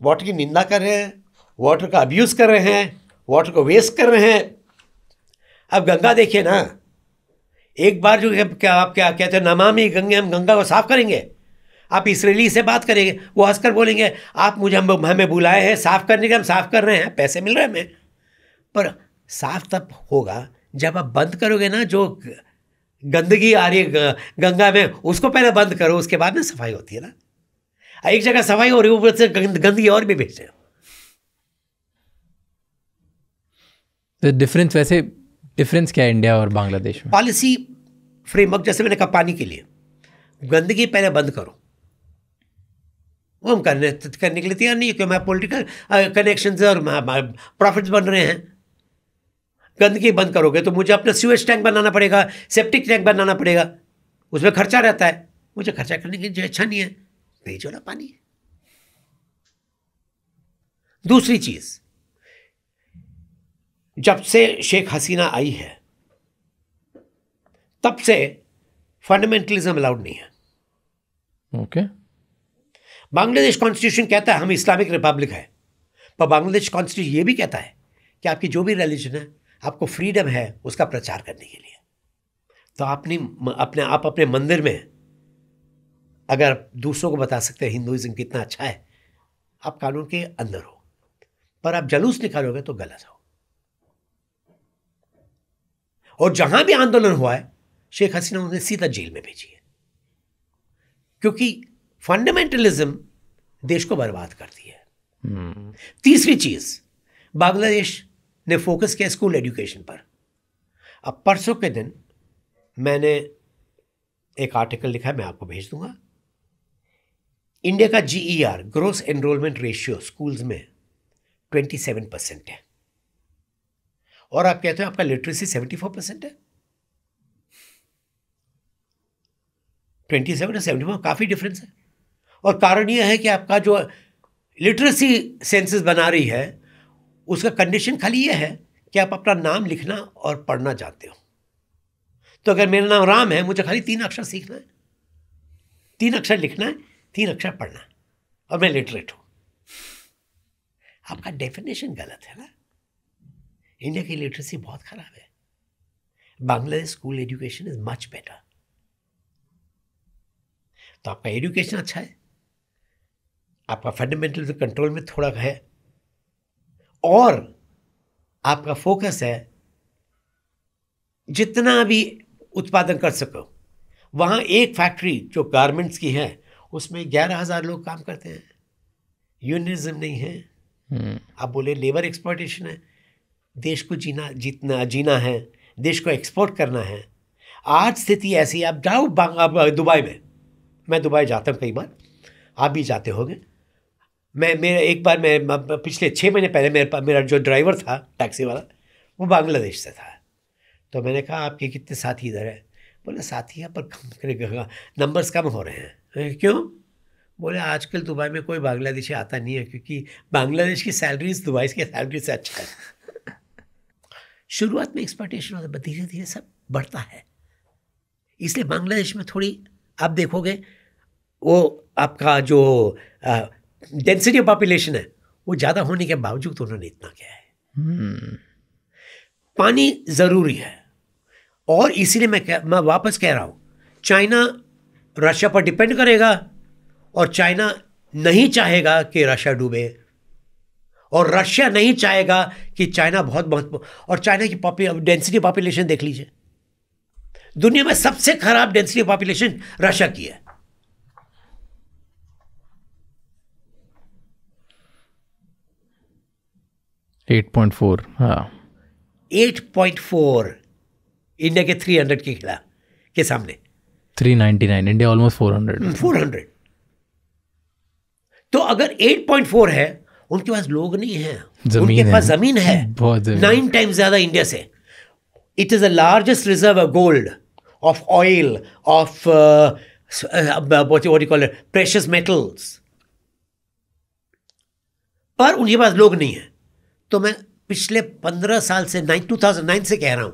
वाटर की निंदा कर रहे हैं वाटर का अब्यूज़ कर रहे हैं वाटर को वेस्ट कर रहे हैं अब गंगा देखिए ना एक बार जो क्या आप क्या कहते हैं नमामि गंगे हम गंगा को साफ करेंगे आप इसराइली से बात करेंगे वो हंसकर बोलेंगे आप मुझे हम हमें बुलाए हैं साफ करने के हम साफ कर रहे हैं पैसे मिल रहे हैं हमें पर साफ तब होगा जब आप बंद करोगे ना जो गंदगी आ रही है गंगा में उसको पहले बंद करो उसके बाद में सफाई होती है ना एक जगह सफाई हो रही है ऊपर से गंदगी और भी भेज रहे हो डिफरेंस वैसे डिफरेंस क्या है इंडिया और बांग्लादेश में पॉलिसी फ्रेमवर्क जैसे मैंने कहा पानी के लिए गंदगी पहले बंद करो वो हम करने करने के लिए तैयार नहीं है क्योंकि हमारे पोलिटिकल कनेक्शन और प्रॉफिट्स बन रहे हैं गंदगी बंद करोगे तो मुझे अपना सीवेज टैंक बनाना पड़ेगा सेप्टिक टैंक बनाना पड़ेगा उसमें खर्चा रहता है मुझे खर्चा करने की जो अच्छा नहीं है नहीं जोड़ा पानी है दूसरी चीज़ जब से शेख हसीना आई है तब से फंडामेंटलिज्म अलाउड नहीं है ओके बांग्लादेश कॉन्स्टिट्यूशन कहता है हम इस्लामिक रिपब्लिक है पर बांग्लादेश कॉन्स्टिट्यूशन ये भी कहता है कि आपकी जो भी रिलीजन है आपको फ्रीडम है उसका प्रचार करने के लिए तो आपने अपने आप अपने मंदिर में अगर दूसरों को बता सकते हैं हिंदुज़म कितना अच्छा है आप कानून के अंदर हो पर आप जलूस निकालोगे तो गलत हो और जहां भी आंदोलन हुआ है शेख हसीना उन्हें सीधा जेल में भेजी है क्योंकि फंडामेंटलिज्म देश को बर्बाद करती है हम्म। तीसरी चीज बांग्लादेश ने फोकस किया स्कूल एजुकेशन पर अब परसों के दिन मैंने एक आर्टिकल लिखा है मैं आपको भेज दूंगा इंडिया का GER gross enrolment ratio schools में 27 परसेंट है और आप कहते हैं आपका लिटरेसी सेवेंटी फोर परसेंट है ट्वेंटी सेवन और सेवेंटी फोर काफ़ी डिफरेंस है और कारण यह है कि आपका जो लिटरेसी सेंसेस बना रही है उसका कंडीशन खाली ये है कि आप अपना नाम लिखना और पढ़ना चाहते हो तो अगर मेरा नाम राम है मुझे खाली तीन अक्षर सीखना है तीन अक्षर लिखना है तीन अक्षर पढ़ना है और मैं लिटरेट हूँ आपका डेफिनेशन गलत है ना इंडिया की लिटरेसी बहुत ख़राब है Bangladesh school education is much better तो आपका एजुकेशन अच्छा है आपका फंडामेंटल कंट्रोल में थोड़ा है और आपका फोकस है जितना भी उत्पादन कर सको वहाँ एक फैक्ट्री जो गारमेंट्स की है उसमें ग्यारह हज़ार लोग काम करते हैं यूनिज्म नहीं है हम्म। आप बोले लेबर एक्सपोर्टेशन है देश को जीना जीतना जीना है देश को एक्सपोर्ट करना है आज स्थिति ऐसी आप जाओ दुबई में मैं दुबई जाता हूँ कई बार आप भी जाते होंगे मैं मेरे एक बार मैं पिछले छः महीने पहले मेरे मेरा जो ड्राइवर था टैक्सी वाला वो बांग्लादेश से था तो मैंने कहा आपके कितने साथी इधर है बोले साथी यहाँ पर कम नंबर्स हाँ, कम हो रहे हैं क्यों बोले आजकल दुबई में कोई बांग्लादेशी आता नहीं है क्योंकि बांग्लादेश की सैलरीज दुबई की सैलरी से अच्छा है शुरुआत में एक्सपेक्टेशन होता है धीरे धीरे सब बढ़ता है इसलिए बांग्लादेश में थोड़ी आप देखोगे वो आपका जो डेंसिटी ऑफ पॉपुलेशन है वो ज़्यादा होने के बावजूद उन्होंने इतना किया है hmm. पानी ज़रूरी है और इसीलिए मैं कह, मैं वापस कह रहा हूँ चाइना रशिया पर डिपेंड करेगा और चाइना नहीं चाहेगा कि रशिया डूबे और रशिया नहीं चाहेगा कि चाइना बहुत महत्वपूर्ण और चाइना की पॉपु डेंसिटी पॉपुलेशन देख लीजिए दुनिया में सबसे खराब डेंसिटी पॉपुलेशन रशिया की है एट पॉइंट फोर हाँ एट पॉइंट फोर इंडिया के थ्री हंड्रेड के खिलाफ के सामने three ninety nine India almost four hundred four hundred तो अगर एट पॉइंट फोर है उनके पास लोग नहीं है उनके है। पास ज़मीन है नाइन टाइम ज़्यादा इंडिया से it is the largest reserve of gold of oil of precious metals पर उनके पास लोग नहीं है तो मैं पिछले पंद्रह साल से नाइन टू थाउजेंड नाइन से कह रहा हूं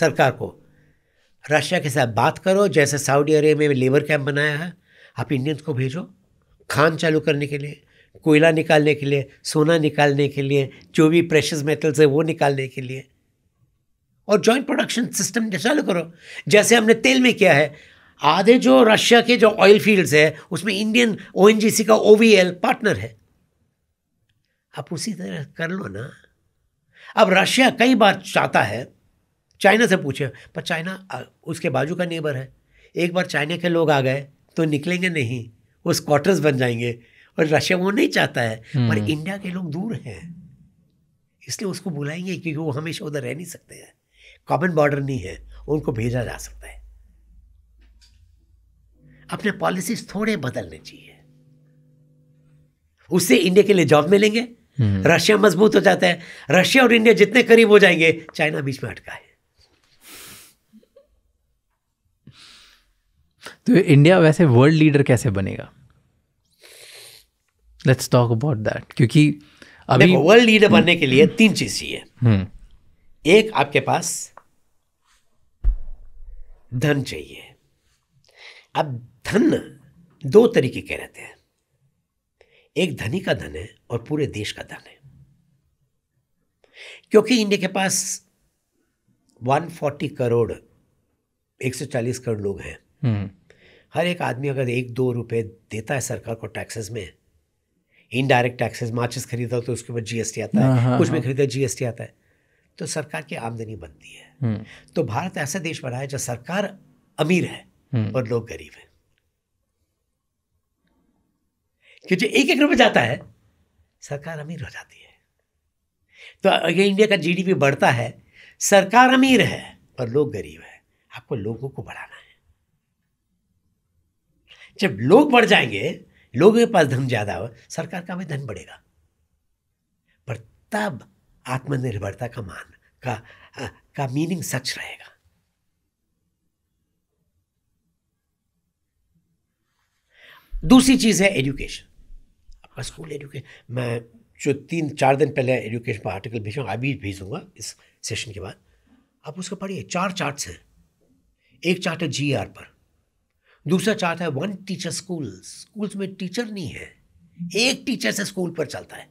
सरकार को रशिया के साथ बात करो जैसे सऊदी अरेबिया में लेबर कैंप बनाया है आप इंडियंस को भेजो खान चालू करने के लिए कोयला निकालने के लिए सोना निकालने के लिए जो भी प्रेशस मेटल्स है वो निकालने के लिए और जॉइंट प्रोडक्शन सिस्टम चालू करो जैसे हमने तेल में किया है आधे जो रशिया के जो ऑयल फील्ड्स है उसमें इंडियन ओ का ओ पार्टनर है आप उसी तरह कर लो ना अब रशिया कई बार चाहता है चाइना से पूछे पर चाइना उसके बाजू का नेबर है एक बार चाइना के लोग आ गए तो निकलेंगे नहीं वो स्कॉटर्स बन जाएंगे और रशिया वो नहीं चाहता है पर हम्म। इंडिया के लोग दूर हैं इसलिए उसको बुलाएंगे क्योंकि वो हमेशा उधर रह नहीं सकते हैं कॉमन बॉर्डर नहीं है उनको भेजा जा सकता है अपने पॉलिसीज थोड़े बदलने चाहिए उससे इंडिया के लिए जॉब मिलेंगे हम्म। रशिया मजबूत हो जाता है रशिया और इंडिया जितने करीब हो जाएंगे चाइना बीच में अटका है तो इंडिया वैसे वर्ल्ड लीडर कैसे बनेगा लेट्स टॉक अबाउट दैट क्योंकि अभी वर्ल्ड हम्म। लीडर बनने के लिए तीन चीज चाहिए हम्म। एक आपके पास धन चाहिए अब धन दो तरीके के रहते हैं एक धनी का धन है और पूरे देश का धन है क्योंकि इंडिया के पास 140 करोड़ 140 करोड़ लोग हैं हम्म। हर एक आदमी अगर एक दो रुपए देता है सरकार को टैक्सेस में इनडायरेक्ट टैक्सेस माचिस खरीदा तो उसके ऊपर जीएसटी आता है हाँ, हाँ, कुछ भी हाँ। खरीदा जीएसटी आता है तो सरकार की आमदनी बनती है हम्म। तो भारत ऐसा देश बना है जहाँ सरकार अमीर है हम्म। और लोग गरीब हैं क्योंकि एक एक रुपये जाता है सरकार अमीर हो जाती है तो ये इंडिया का जीडीपी बढ़ता है सरकार अमीर है और लोग गरीब है आपको लोगों को बढ़ाना है जब लोग बढ़ जाएंगे लोगों के पास धन ज़्यादा हो सरकार का भी धन बढ़ेगा पर तब आत्मनिर्भरता का मान का आ, का मीनिंग सच रहेगा दूसरी चीज़ है एजुकेशन आपका स्कूल एजुकेशन मैं जो तीन चार दिन पहले एजुकेशन पर आर्टिकल भेजूंगा अभी भेजूंगा इस सेशन के बाद आप उसको पढ़िए चार चार्ट्स हैं एक चार्ट है जी आर पर दूसरा चाहता है वन टीचर स्कूल स्कूल्स में टीचर नहीं है एक टीचर से स्कूल पर चलता है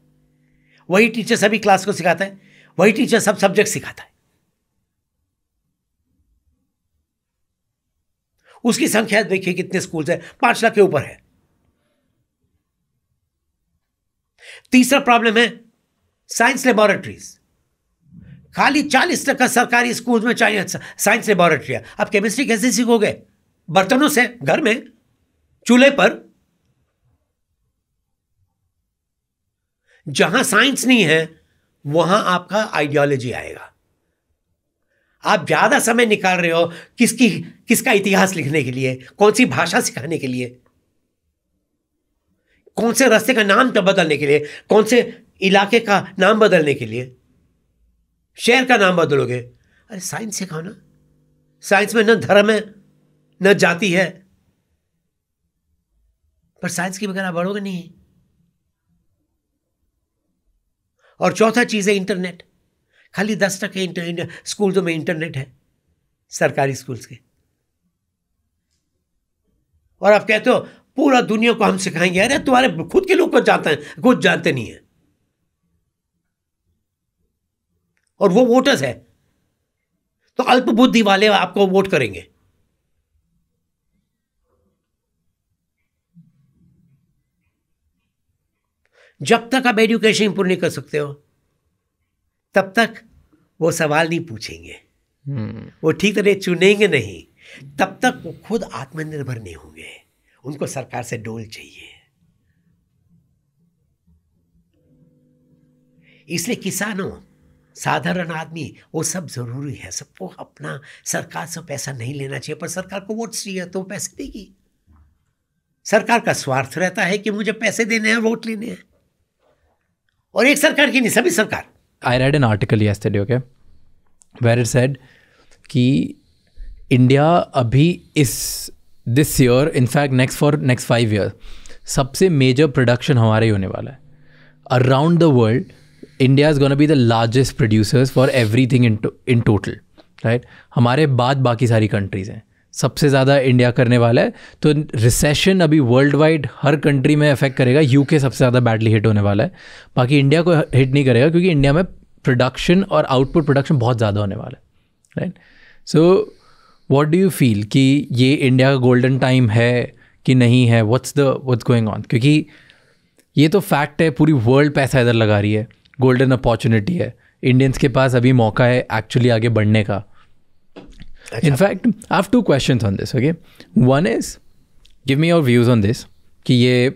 वही टीचर सभी क्लास को सिखाता है वही टीचर सब सब्जेक्ट सिखाता है उसकी संख्या देखिए कितने स्कूल्स है पांच लाख के ऊपर है तीसरा प्रॉब्लम है साइंस लेबोरेटरीज खाली चालीस टका सरकारी स्कूल में चाहिए साइंस लेबोरेटरी अब केमिस्ट्री कैसे सीखोगे बर्तनों से घर में चूल्हे पर जहां साइंस नहीं है वहां आपका आइडियोलॉजी आएगा आप ज़्यादा समय निकाल रहे हो किसकी किसका इतिहास लिखने के लिए कौन सी भाषा सिखाने के लिए कौन से रास्ते का नाम बदलने के लिए कौन से इलाके का नाम बदलने के लिए शहर का नाम बदलोगे अरे साइंस सिखाओ ना साइंस में ना धर्म है न जाति है पर साइंस के बगैर आप बढ़ोगे नहीं है और चौथा चीज़ है इंटरनेट खाली दस टके इंटर, इंटर, स्कूल तो में इंटरनेट है सरकारी स्कूल्स के और आप कहते हो पूरा दुनिया को हम सिखाएंगे अरे तुम्हारे खुद के लोग को जानते हैं खुद जानते नहीं है और वो वोटर्स है तो अल्प बुद्धि वाले आपको वोट करेंगे जब तक आप एजुकेशन इंप्रूव नहीं कर सकते हो तब तक वो सवाल नहीं पूछेंगे वो ठीक तरह चुनेंगे नहीं तब तक वो खुद आत्मनिर्भर नहीं होंगे उनको सरकार से डोल चाहिए इसलिए किसानों साधारण आदमी वो सब जरूरी है सबको अपना सरकार से पैसा नहीं लेना चाहिए पर सरकार को वोट चाहिए तो पैसे देगी सरकार का स्वार्थ रहता है कि मुझे पैसे देने हैं वोट लेने हैं और एक सरकार की नहीं सभी सरकार I read an article yesterday okay where it said कि इंडिया अभी इस this year in fact next for next five year सबसे मेजर प्रोडक्शन हमारे ही होने वाला है around the world India is gonna be the largest producers for everything in total right हमारे बाद बाकी सारी कंट्रीज़ हैं सबसे ज़्यादा इंडिया करने वाला है तो रिसेशन अभी वर्ल्ड वाइड हर कंट्री में अफेक्ट करेगा यूके सबसे ज़्यादा बैडली हिट होने वाला है बाकी इंडिया को हिट नहीं करेगा क्योंकि इंडिया में प्रोडक्शन और आउटपुट प्रोडक्शन बहुत ज़्यादा होने वाला है right so what do you feel कि ये इंडिया का गोल्डन टाइम है कि नहीं है what's the what's going on क्योंकि ये तो फैक्ट है पूरी वर्ल्ड पैसा इधर लगा रही है गोल्डन अपॉर्चुनिटी है इंडियंस के पास अभी मौका है एक्चुअली आगे बढ़ने का In fact, I have two questions on this, okay? One is, give me your views on this, कि ये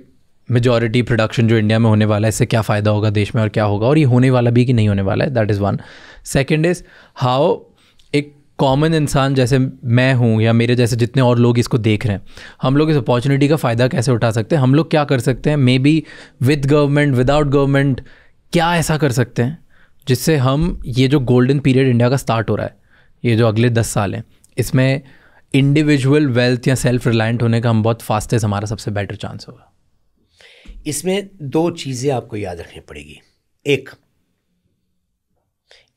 मेजॉरिटी प्रोडक्शन जो इंडिया में होने वाला है इससे क्या फ़ायदा होगा देश में और क्या होगा और ये होने वाला भी कि नहीं होने वाला है that is one second is how एक कॉमन इंसान जैसे मैं हूँ या मेरे जैसे जितने और लोग इसको देख रहे हैं हम लोग इस अपॉर्चुनिटी का फ़ायदा कैसे उठा सकते हैं हम लोग क्या कर सकते हैं may be with government without government क्या ऐसा कर सकते हैं जिससे हम ये जो गोल्डन पीरियड इंडिया का स्टार्ट हो रहा है ये जो अगले दस साल हैं इसमें इंडिविजुअल वेल्थ या सेल्फ रिलायंट होने का हम बहुत फास्टेस्ट हमारा सबसे बेटर चांस होगा इसमें दो चीज़ें आपको याद रखनी पड़ेगी एक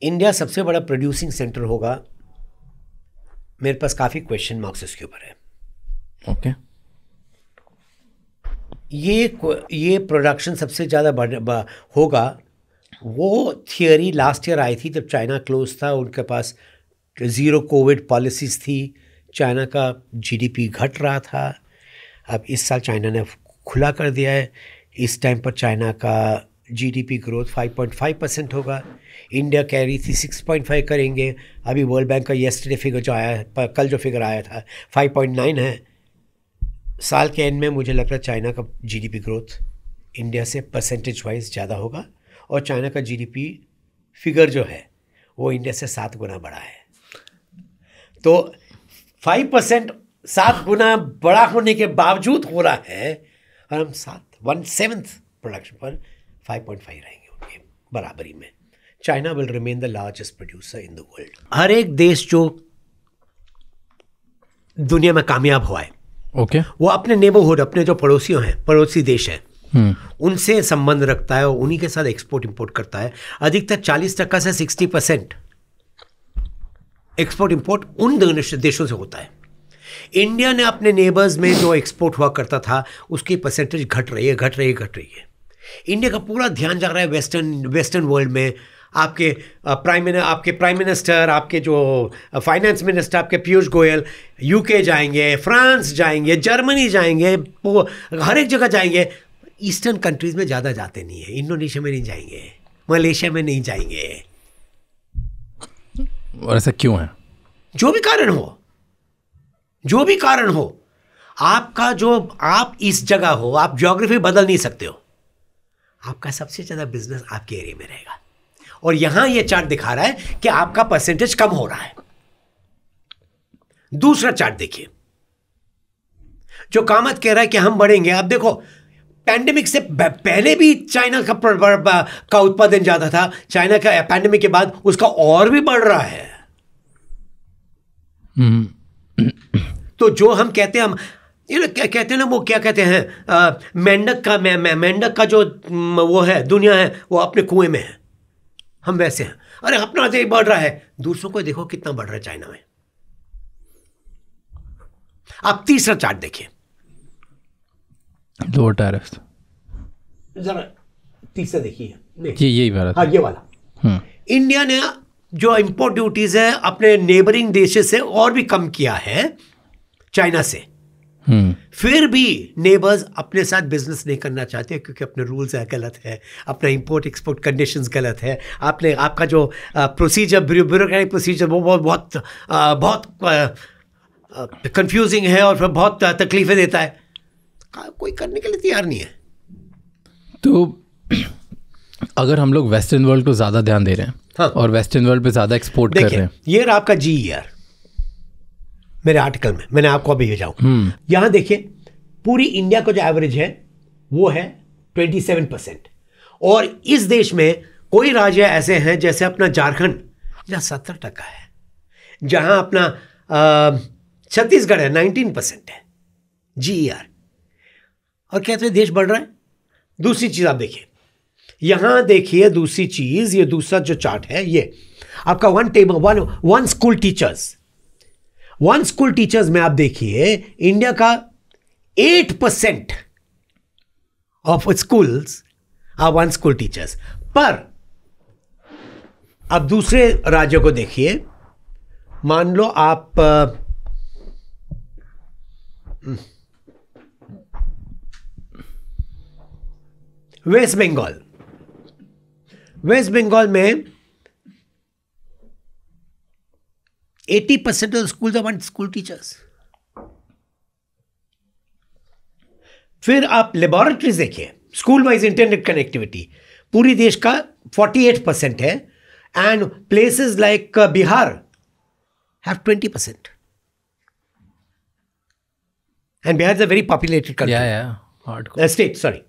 इंडिया सबसे बड़ा प्रोड्यूसिंग सेंटर होगा मेरे पास काफ़ी क्वेश्चन मार्क्स इसके ऊपर है ओके okay. ये ये प्रोडक्शन सबसे ज़्यादा होगा वो थियोरी लास्ट ईयर आई थी जब चाइना क्लोज था उनके पास ज़ीरो कोविड पॉलिसीज़ थी चाइना का जीडीपी घट रहा था अब इस साल चाइना ने खुला कर दिया है इस टाइम पर चाइना का जीडीपी ग्रोथ 5.5 परसेंट होगा इंडिया कह रही थी 6.5 करेंगे अभी वर्ल्ड बैंक का येस्टरडे फिगर जो आया पर कल जो फिगर आया था 5.9 है साल के एंड में मुझे लग रहा है चाइना का जीडीपी ग्रोथ इंडिया से परसेंटेज वाइज ज़्यादा होगा और चाइना का जीडीपी फिगर जो है वो इंडिया से सात गुना बड़ा है तो फाइव परसेंट सात गुना बड़ा होने के बावजूद हो रहा है और हम सात वन सेवन्थ प्रोडक्शन पर फाइव पॉइंट फाइव रहेंगे उनके बराबरी में China will remain the largest producer in the world हर एक देश जो दुनिया में कामयाब हुआ है ओके okay. वो अपने नेबरहुड अपने जो पड़ोसियों हैं पड़ोसी देश हैं Hmm. उनसे संबंध रखता है और उन्हीं के साथ एक्सपोर्ट इंपोर्ट करता है अधिकतर चालीस टक्का से सिक्सटी परसेंट एक्सपोर्ट इंपोर्ट उन देशों से होता है इंडिया ने अपने नेबर्स में जो एक्सपोर्ट हुआ करता था उसकी परसेंटेज घट रही है घट रही है घट रही है इंडिया का पूरा ध्यान जा रहा है वेस्टर्न वेस्टर्न वर्ल्ड में आपके प्राइम मिनिस्टर आपके प्राइम मिनिस्टर आपके जो फाइनेंस मिनिस्टर आपके पीयूष गोयल यूके जाएंगे फ्रांस जाएंगे जर्मनी जाएंगे हर एक जगह जाएंगे ईस्टर्न कंट्रीज़ में ज़्यादा जाते नहीं है इंडोनेशिया में नहीं जाएंगे मलेशिया में नहीं जाएंगे और ऐसा क्यों है जो भी कारण हो जो भी कारण हो आपका जो आप इस जगह हो आप ज्योग्राफी बदल नहीं सकते हो आपका सबसे ज़्यादा बिजनेस आपके एरिया में रहेगा और यहां यह चार्ट दिखा रहा है कि आपका परसेंटेज कम हो रहा है दूसरा चार्ट देखिए जो कामत कह रहा है कि हम बढ़ेंगे आप देखो पैंडेमिक से पहले भी चाइना का का उत्पादन ज़्यादा था चाइना का पैंडेमिक के बाद उसका और भी बढ़ रहा है हम्म। तो जो हम कहते हैं हम यू क्या कहते हैं ना वो क्या कहते हैं मेंढक का मैं मैं मेंढक का जो वो है दुनिया है वो अपने कुएं में है हम वैसे हैं अरे अपना देश तो बढ़ रहा है दूसरों को देखो कितना बढ़ रहा है चाइना में आप तीसरा चार्ट देखिए लोअर टैरिफ्स जरा तीसरा देखिए जी यही भारत हाँ ये वाला हम्म। इंडिया ने जो इम्पोर्ट ड्यूटीज़ है अपने नेबरिंग देशों से और भी कम किया है चाइना से हम्म। फिर भी नेबर्स अपने साथ बिजनेस नहीं करना चाहते क्योंकि अपने रूल्स है गलत है अपना इंपोर्ट एक्सपोर्ट कंडीशंस गलत है आपने आपका जो प्रोसीजर ब्यूरोक्रेटिक प्रोसीजर वो बहुत बहुत बहुत कंफ्यूजिंग है और फिर बहुत तकलीफें देता है कोई करने के लिए तैयार नहीं है तो अगर हम लोग वेस्टर्न वर्ल्ड को ज़्यादा ध्यान दे रहे हैं हाँ। और वेस्टर्न वर्ल्ड पे ज़्यादा एक्सपोर्ट कर रहे हैं ये रहा आपका जी यार e मेरे आर्टिकल में मैंने आपको अभी भेजा हम्म। यहां देखिए पूरी इंडिया का जो एवरेज है वो है ट्वेंटी सेवन परसेंट और इस देश में कोई राज्य ऐसे हैं जैसे अपना झारखंड जहाँ सत्तर टका है जहाँ अपना छत्तीसगढ़ है नाइनटीन परसेंट है जी आर e और कहते हैं देश बढ़ रहा है दूसरी चीज़ आप देखिए यहां देखिए दूसरी चीज़ ये दूसरा जो चार्ट है ये आपका one table one one school teachers one school teachers में आप देखिए इंडिया का eight percent of schools are one school teachers पर आप दूसरे राज्यों को देखिए मान लो आप आ, वेस्ट बंगाल वेस्ट बंगाल में 80 percent of school school teachers फिर आप लेबोरेटरीज देखिए स्कूल वाइज इंटरनेट कनेक्टिविटी पूरी देश का 48 परसेंट है and places like Bihar have 20 percent and Bihar is a very populated country state sorry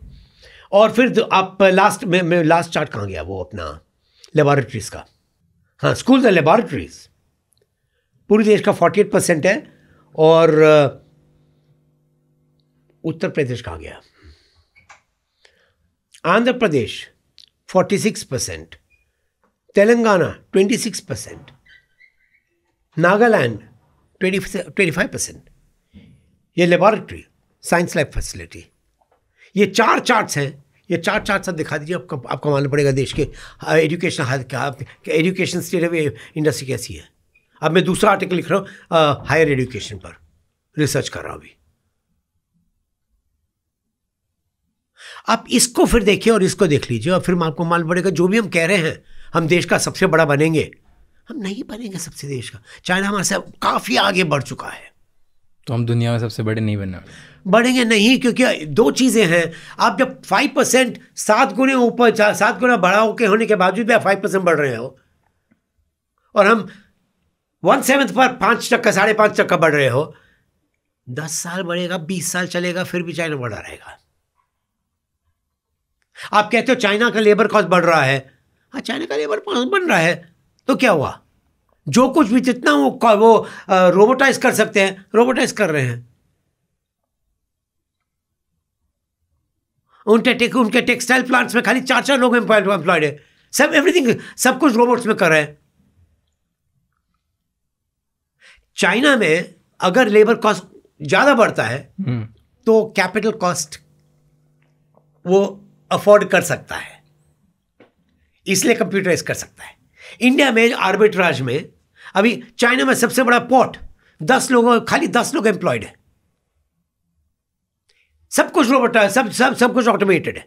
और फिर तो आप लास्ट में, में लास्ट चार्ट कहाँ गया वो अपना लेबॉरेटरीज का हाँ स्कूल द लेबॉरेटरीज पूरे देश का फोर्टी एट परसेंट है और उत्तर प्रदेश कहाँ गया Andhra Pradesh forty six percent Telangana twenty six percent Nagaland twenty twenty five percent ये लेबॉरेटरी साइंस लैब फैसिलिटी ये चार चार्ट्स हैं ये चार चार सब दिखा दीजिए आपको आपको मानना पड़ेगा देश के एजुकेशन हाँ, हाथ क्या एजुकेशन स्टेट ऑफ इंडस्ट्री कैसी है अब मैं दूसरा आर्टिकल लिख रहा हूँ हायर एजुकेशन पर रिसर्च कर रहा हूँ अभी आप इसको फिर देखिए और इसको देख लीजिए और फिर आपको मालूम पड़ेगा जो भी हम कह रहे हैं हम देश का सबसे बड़ा बनेंगे हम नहीं बनेंगे सबसे देश का चाइना हमारे से काफ़ी आगे बढ़ चुका है तो हम दुनिया में सबसे बड़े नहीं बनने वाले बढ़ेंगे नहीं क्योंकि दो चीज़ें हैं आप जब फाइव परसेंट सात गुने ऊपर सात गुना बढ़ा होके होने के बावजूद भी आप फाइव परसेंट बढ़ रहे हो और हम वन सेवन्थ पर पाँच टक्का साढ़े पाँच टक्का बढ़ रहे हो दस साल बढ़ेगा बीस साल चलेगा फिर भी चाइना बढ़ा रहेगा आप कहते हो चाइना का लेबर कॉस्ट बढ़ रहा है हाँ चाइना का लेबर कॉस्ट बढ़ रहा है तो क्या हुआ जो कुछ भी जितना वो वो रोबोटाइज कर सकते हैं रोबोटाइज कर रहे हैं उनके टेक उनके टेक्सटाइल प्लांट्स में खाली चार चार लोग एम्प्लॉयड है सब एवरीथिंग सब कुछ रोबोट्स में कर रहे हैं चाइना में अगर लेबर कॉस्ट ज़्यादा बढ़ता है हम्म। तो कैपिटल कॉस्ट वो अफोर्ड कर सकता है इसलिए कंप्यूटराइज कर सकता है इंडिया में आर्बिट्राज में अभी चाइना में सबसे बड़ा पोर्ट दस लोगों खाली दस लोग एम्प्लॉयड है सब कुछ रोबोट सब सब सब कुछ ऑटोमेटेड है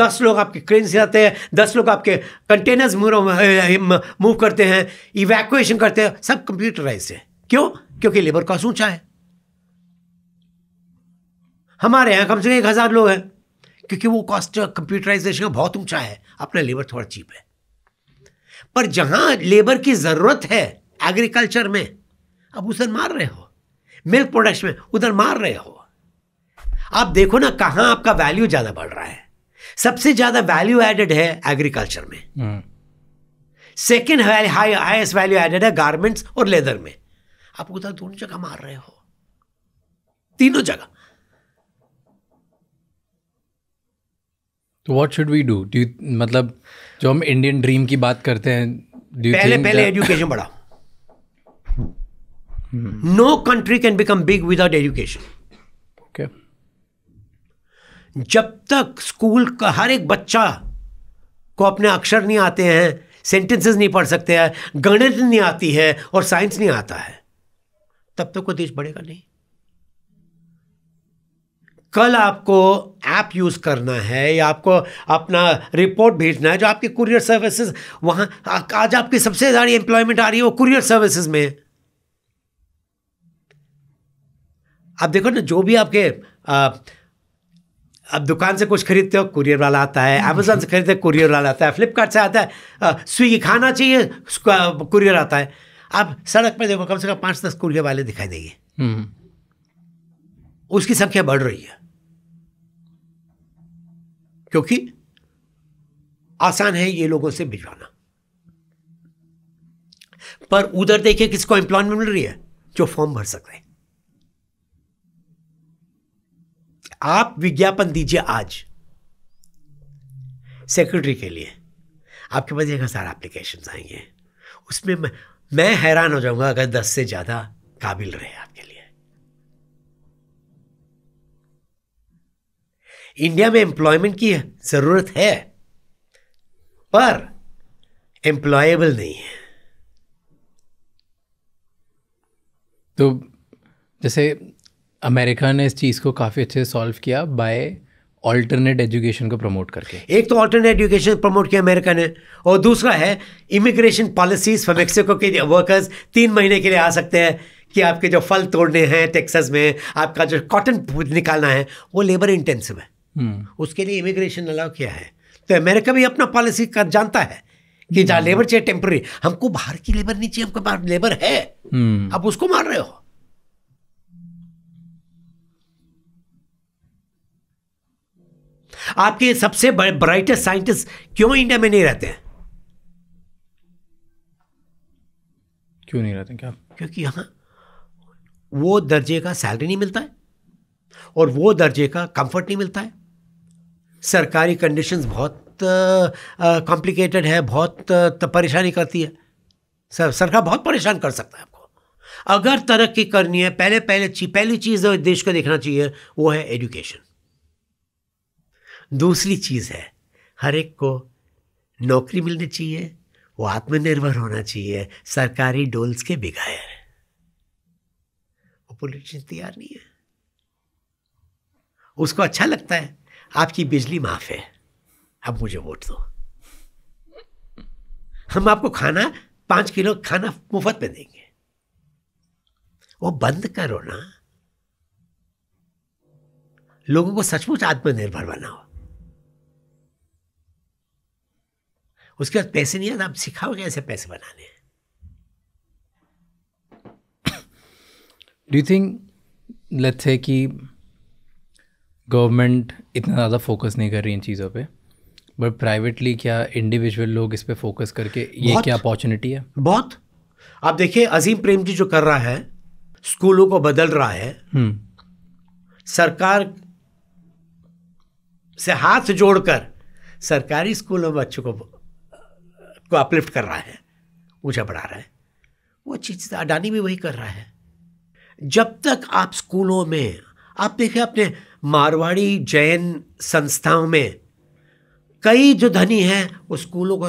दस लोग आपके क्रेन से आते हैं दस लोग आपके कंटेनर्स मूव करते हैं इवैक्यूएशन करते हैं सब कंप्यूटराइज है क्यों क्योंकि लेबर कॉस्ट ऊंचा है हमारे यहाँ कम से कम एक हज़ार लोग हैं क्योंकि वो कॉस्ट कंप्यूटराइजेशन का बहुत ऊंचा है अपना लेबर थोड़ा चीप है पर जहां लेबर की ज़रूरत है एग्रीकल्चर में अब उधर मार रहे हो मिल्क प्रोडक्ट्स में उधर मार रहे हो आप देखो ना कहाँ आपका वैल्यू ज़्यादा बढ़ रहा है सबसे ज़्यादा वैल्यू एडेड है एग्रीकल्चर में सेकेंड हाई वैल्यू एडेड है गारमेंट्स और लेदर में आप उधर दोनों जगह मार रहे हो तीनों जगह तो what should we do do मतलब जो हम इंडियन ड्रीम की बात करते हैं पहले पहले एजुकेशन बढ़ाओ no country can become big without education okay जब तक स्कूल का हर एक बच्चा को अपने अक्षर नहीं आते हैं सेंटेंसेस नहीं पढ़ सकते हैं गणित नहीं आती है और साइंस नहीं आता है तब तक कोई देश बढ़ेगा नहीं कल आपको ऐप यूज़ करना है या आपको अपना रिपोर्ट भेजना है जो आपकी कुरियर सर्विसेज वहां आज आपकी सबसे ज़्यादा एम्प्लॉयमेंट आ रही है वो कुरियर सर्विसेज में आप देखो ना जो भी आपके अब दुकान से कुछ खरीदते हो कुरियर वाला आता है अमेजोन से खरीदते हो कुरियर वाला आता है फ्लिपकार्ट से आता है स्विगी खाना चाहिए कुरियर आता है आप सड़क पर देखो कम से कम पाँच दस कुरियर वाले दिखाई देंगे हम्म। उसकी संख्या बढ़ रही है क्योंकि आसान है ये लोगों से भिजवाना पर उधर देखिए किसको एम्प्लॉयमेंट मिल रही है जो फॉर्म भर सकते हैं आप विज्ञापन दीजिए आज सेक्रेटरी के लिए आपके पास एक हज़ार एप्लीकेशन आएंगे उसमें मैं, मैं हैरान हो जाऊंगा अगर दस से ज़्यादा काबिल रहे आपके लिए इंडिया में एम्प्लॉयमेंट की ज़रूरत है पर एम्प्लॉयबल नहीं है तो जैसे अमेरिका ने इस चीज़ को काफ़ी अच्छे से सॉल्व किया बाय ऑल्टरनेट एजुकेशन को प्रमोट करके एक तो ऑल्टरनेट एजुकेशन प्रमोट किया अमेरिका ने और दूसरा है इमिग्रेशन पॉलिसीज फॉर मेक्सिको के वर्कर्स तीन महीने के लिए आ सकते हैं कि आपके जो फल तोड़ने हैं टेक्सास में आपका जो कॉटन निकालना है वो लेबर इंटेंसिव है hmm. उसके लिए इमिग्रेशन अलाउ किया है तो अमेरिका भी अपना पॉलिसी का जानता है कि जहाँ लेबर हम्म। चाहिए टेम्प्रेरी हमको बाहर की लेबर नहीं चाहिए हमको बाहर लेबर है hmm. उसको मार रहे हो आपके सबसे ब्राइटेस्ट साइंटिस्ट क्यों इंडिया में नहीं रहते हैं क्यों नहीं रहते क्या क्योंकि यहां वो दर्जे का सैलरी नहीं मिलता है और वो दर्जे का कंफर्ट नहीं मिलता है सरकारी कंडीशंस बहुत कॉम्प्लिकेटेड है बहुत परेशानी करती है सर सरकार बहुत परेशान कर सकता है आपको अगर तरक्की करनी है पहले पहले पहली चीज़ देश को देखना चाहिए वो है एजुकेशन दूसरी चीज़ है हर एक को नौकरी मिलनी चाहिए वो आत्मनिर्भर होना चाहिए सरकारी डोल्स के बगैर वो पॉलिटिशियन तैयार नहीं है उसको अच्छा लगता है आपकी बिजली माफ है अब मुझे वोट दो हम आपको खाना पांच किलो खाना मुफ्त में देंगे वो बंद करो ना लोगों को सचमुच आत्मनिर्भर बनाओ उसके बाद पैसे नहीं है आप सिखाओ कैसे पैसे बनाने डू थिंक लेट्स है कि गवर्नमेंट इतना ज़्यादा फोकस नहीं कर रही इन चीज़ों पे बट प्राइवेटली क्या इंडिविजुअल लोग इस पर फोकस करके ये क्या अपॉर्चुनिटी है बहुत आप देखिए अजीम प्रेम जी जो कर रहा है स्कूलों को बदल रहा है हम्म। सरकार से हाथ जोड़कर सरकारी स्कूलों में बच्चों को को अपलिफ्ट कर रहा है ऊंचा बढ़ा रहा है वो चीज़ अडानी भी वही कर रहा है जब तक आप स्कूलों में आप देखें अपने मारवाड़ी जैन संस्थाओं में कई जो धनी हैं वो स्कूलों को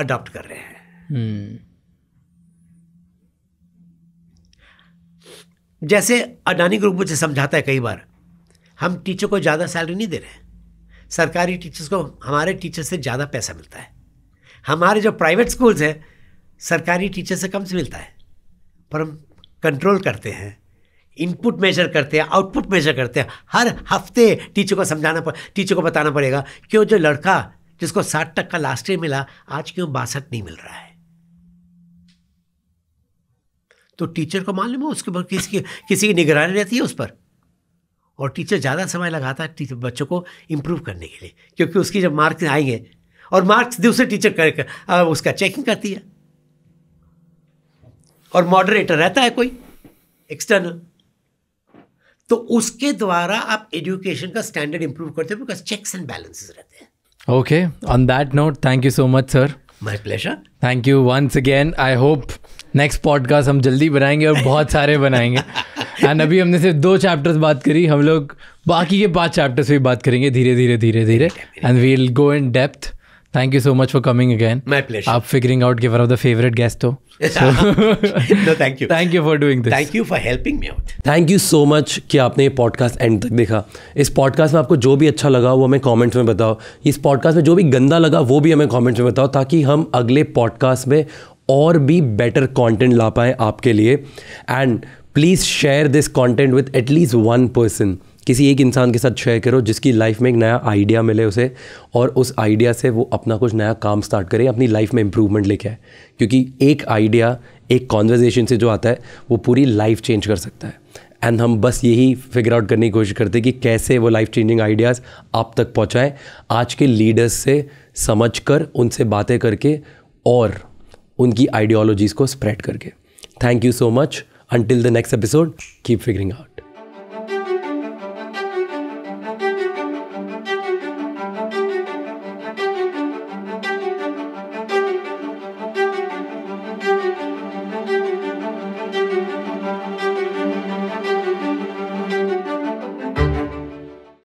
अडॉप्ट कर रहे हैं हम्म। जैसे अडानी ग्रुप मुझे समझाता है कई बार हम टीचर को ज़्यादा सैलरी नहीं दे रहे सरकारी टीचर्स को हमारे टीचर से ज़्यादा पैसा मिलता है हमारे जो प्राइवेट स्कूल्स हैं सरकारी टीचर से कम से मिलता है पर हम कंट्रोल करते हैं इनपुट मेजर करते हैं आउटपुट मेजर करते हैं हर हफ्ते टीचर को समझाना पड़ टीचर को बताना पड़ेगा क्यों जो लड़का जिसको साठ टक्का लास्ट ईयर मिला आज क्यों बासठ नहीं मिल रहा है तो टीचर को मालूम है उसके ऊपर किसी की किसी की निगरानी रहती है उस पर और टीचर ज़्यादा समय लगाता है बच्चों को इम्प्रूव करने के लिए क्योंकि उसकी जब मार्क्स आएंगे और मार्क्स दूसरे टीचर कर उसका चेकिंग करती है और मॉडरेटर रहता है कोई एक्सटर्नल तो उसके द्वारा आप एजुकेशन का स्टैंडर्ड इंप्रूव करते हो बिकॉज चेक्स एंड बैलेंसेस रहते हैं okay on that note thank you so much sir my pleasure thank you once again I hope next podcast हम जल्दी बनाएंगे और बहुत सारे बनाएंगे एंड [LAUGHS] अभी हमने सिर्फ दो चैप्टर्स बात करी हम लोग बाकी के पांच चैप्टर्स भी बात करेंगे धीरे धीरे धीरे धीरे and we'll go in depth thank you so much for coming again my pleasure आप figuring out giver of the favourite guest हो thank you thank you for doing this thank you for helping me out thank you so much कि आपने ये पॉडकास्ट एंड तक देखा इस पॉडकास्ट में आपको जो भी अच्छा लगा वो हमें कॉमेंट्स में बताओ इस पॉडकास्ट में जो भी गंदा लगा वो भी हमें कॉमेंट्स में बताओ ताकि हम अगले पॉडकास्ट में और भी बेटर कॉन्टेंट ला पाए आपके लिए and please share this content with at least one person किसी एक इंसान के साथ शेयर करो जिसकी लाइफ में एक नया आइडिया मिले उसे और उस आइडिया से वो अपना कुछ नया काम स्टार्ट करे अपनी लाइफ में इम्प्रूवमेंट लेके आए क्योंकि एक आइडिया एक कॉन्वर्जेसन से जो आता है वो पूरी लाइफ चेंज कर सकता है एंड हम बस यही फिगर आउट करने की कोशिश करते हैं कि कैसे वो लाइफ चेंजिंग आइडियाज़ आप तक पहुँचाएँ आज के लीडर्स से समझ कर उनसे बातें करके और उनकी आइडियोलॉजीज़ को स्प्रेड करके thank you so much until the next episode keep figuring out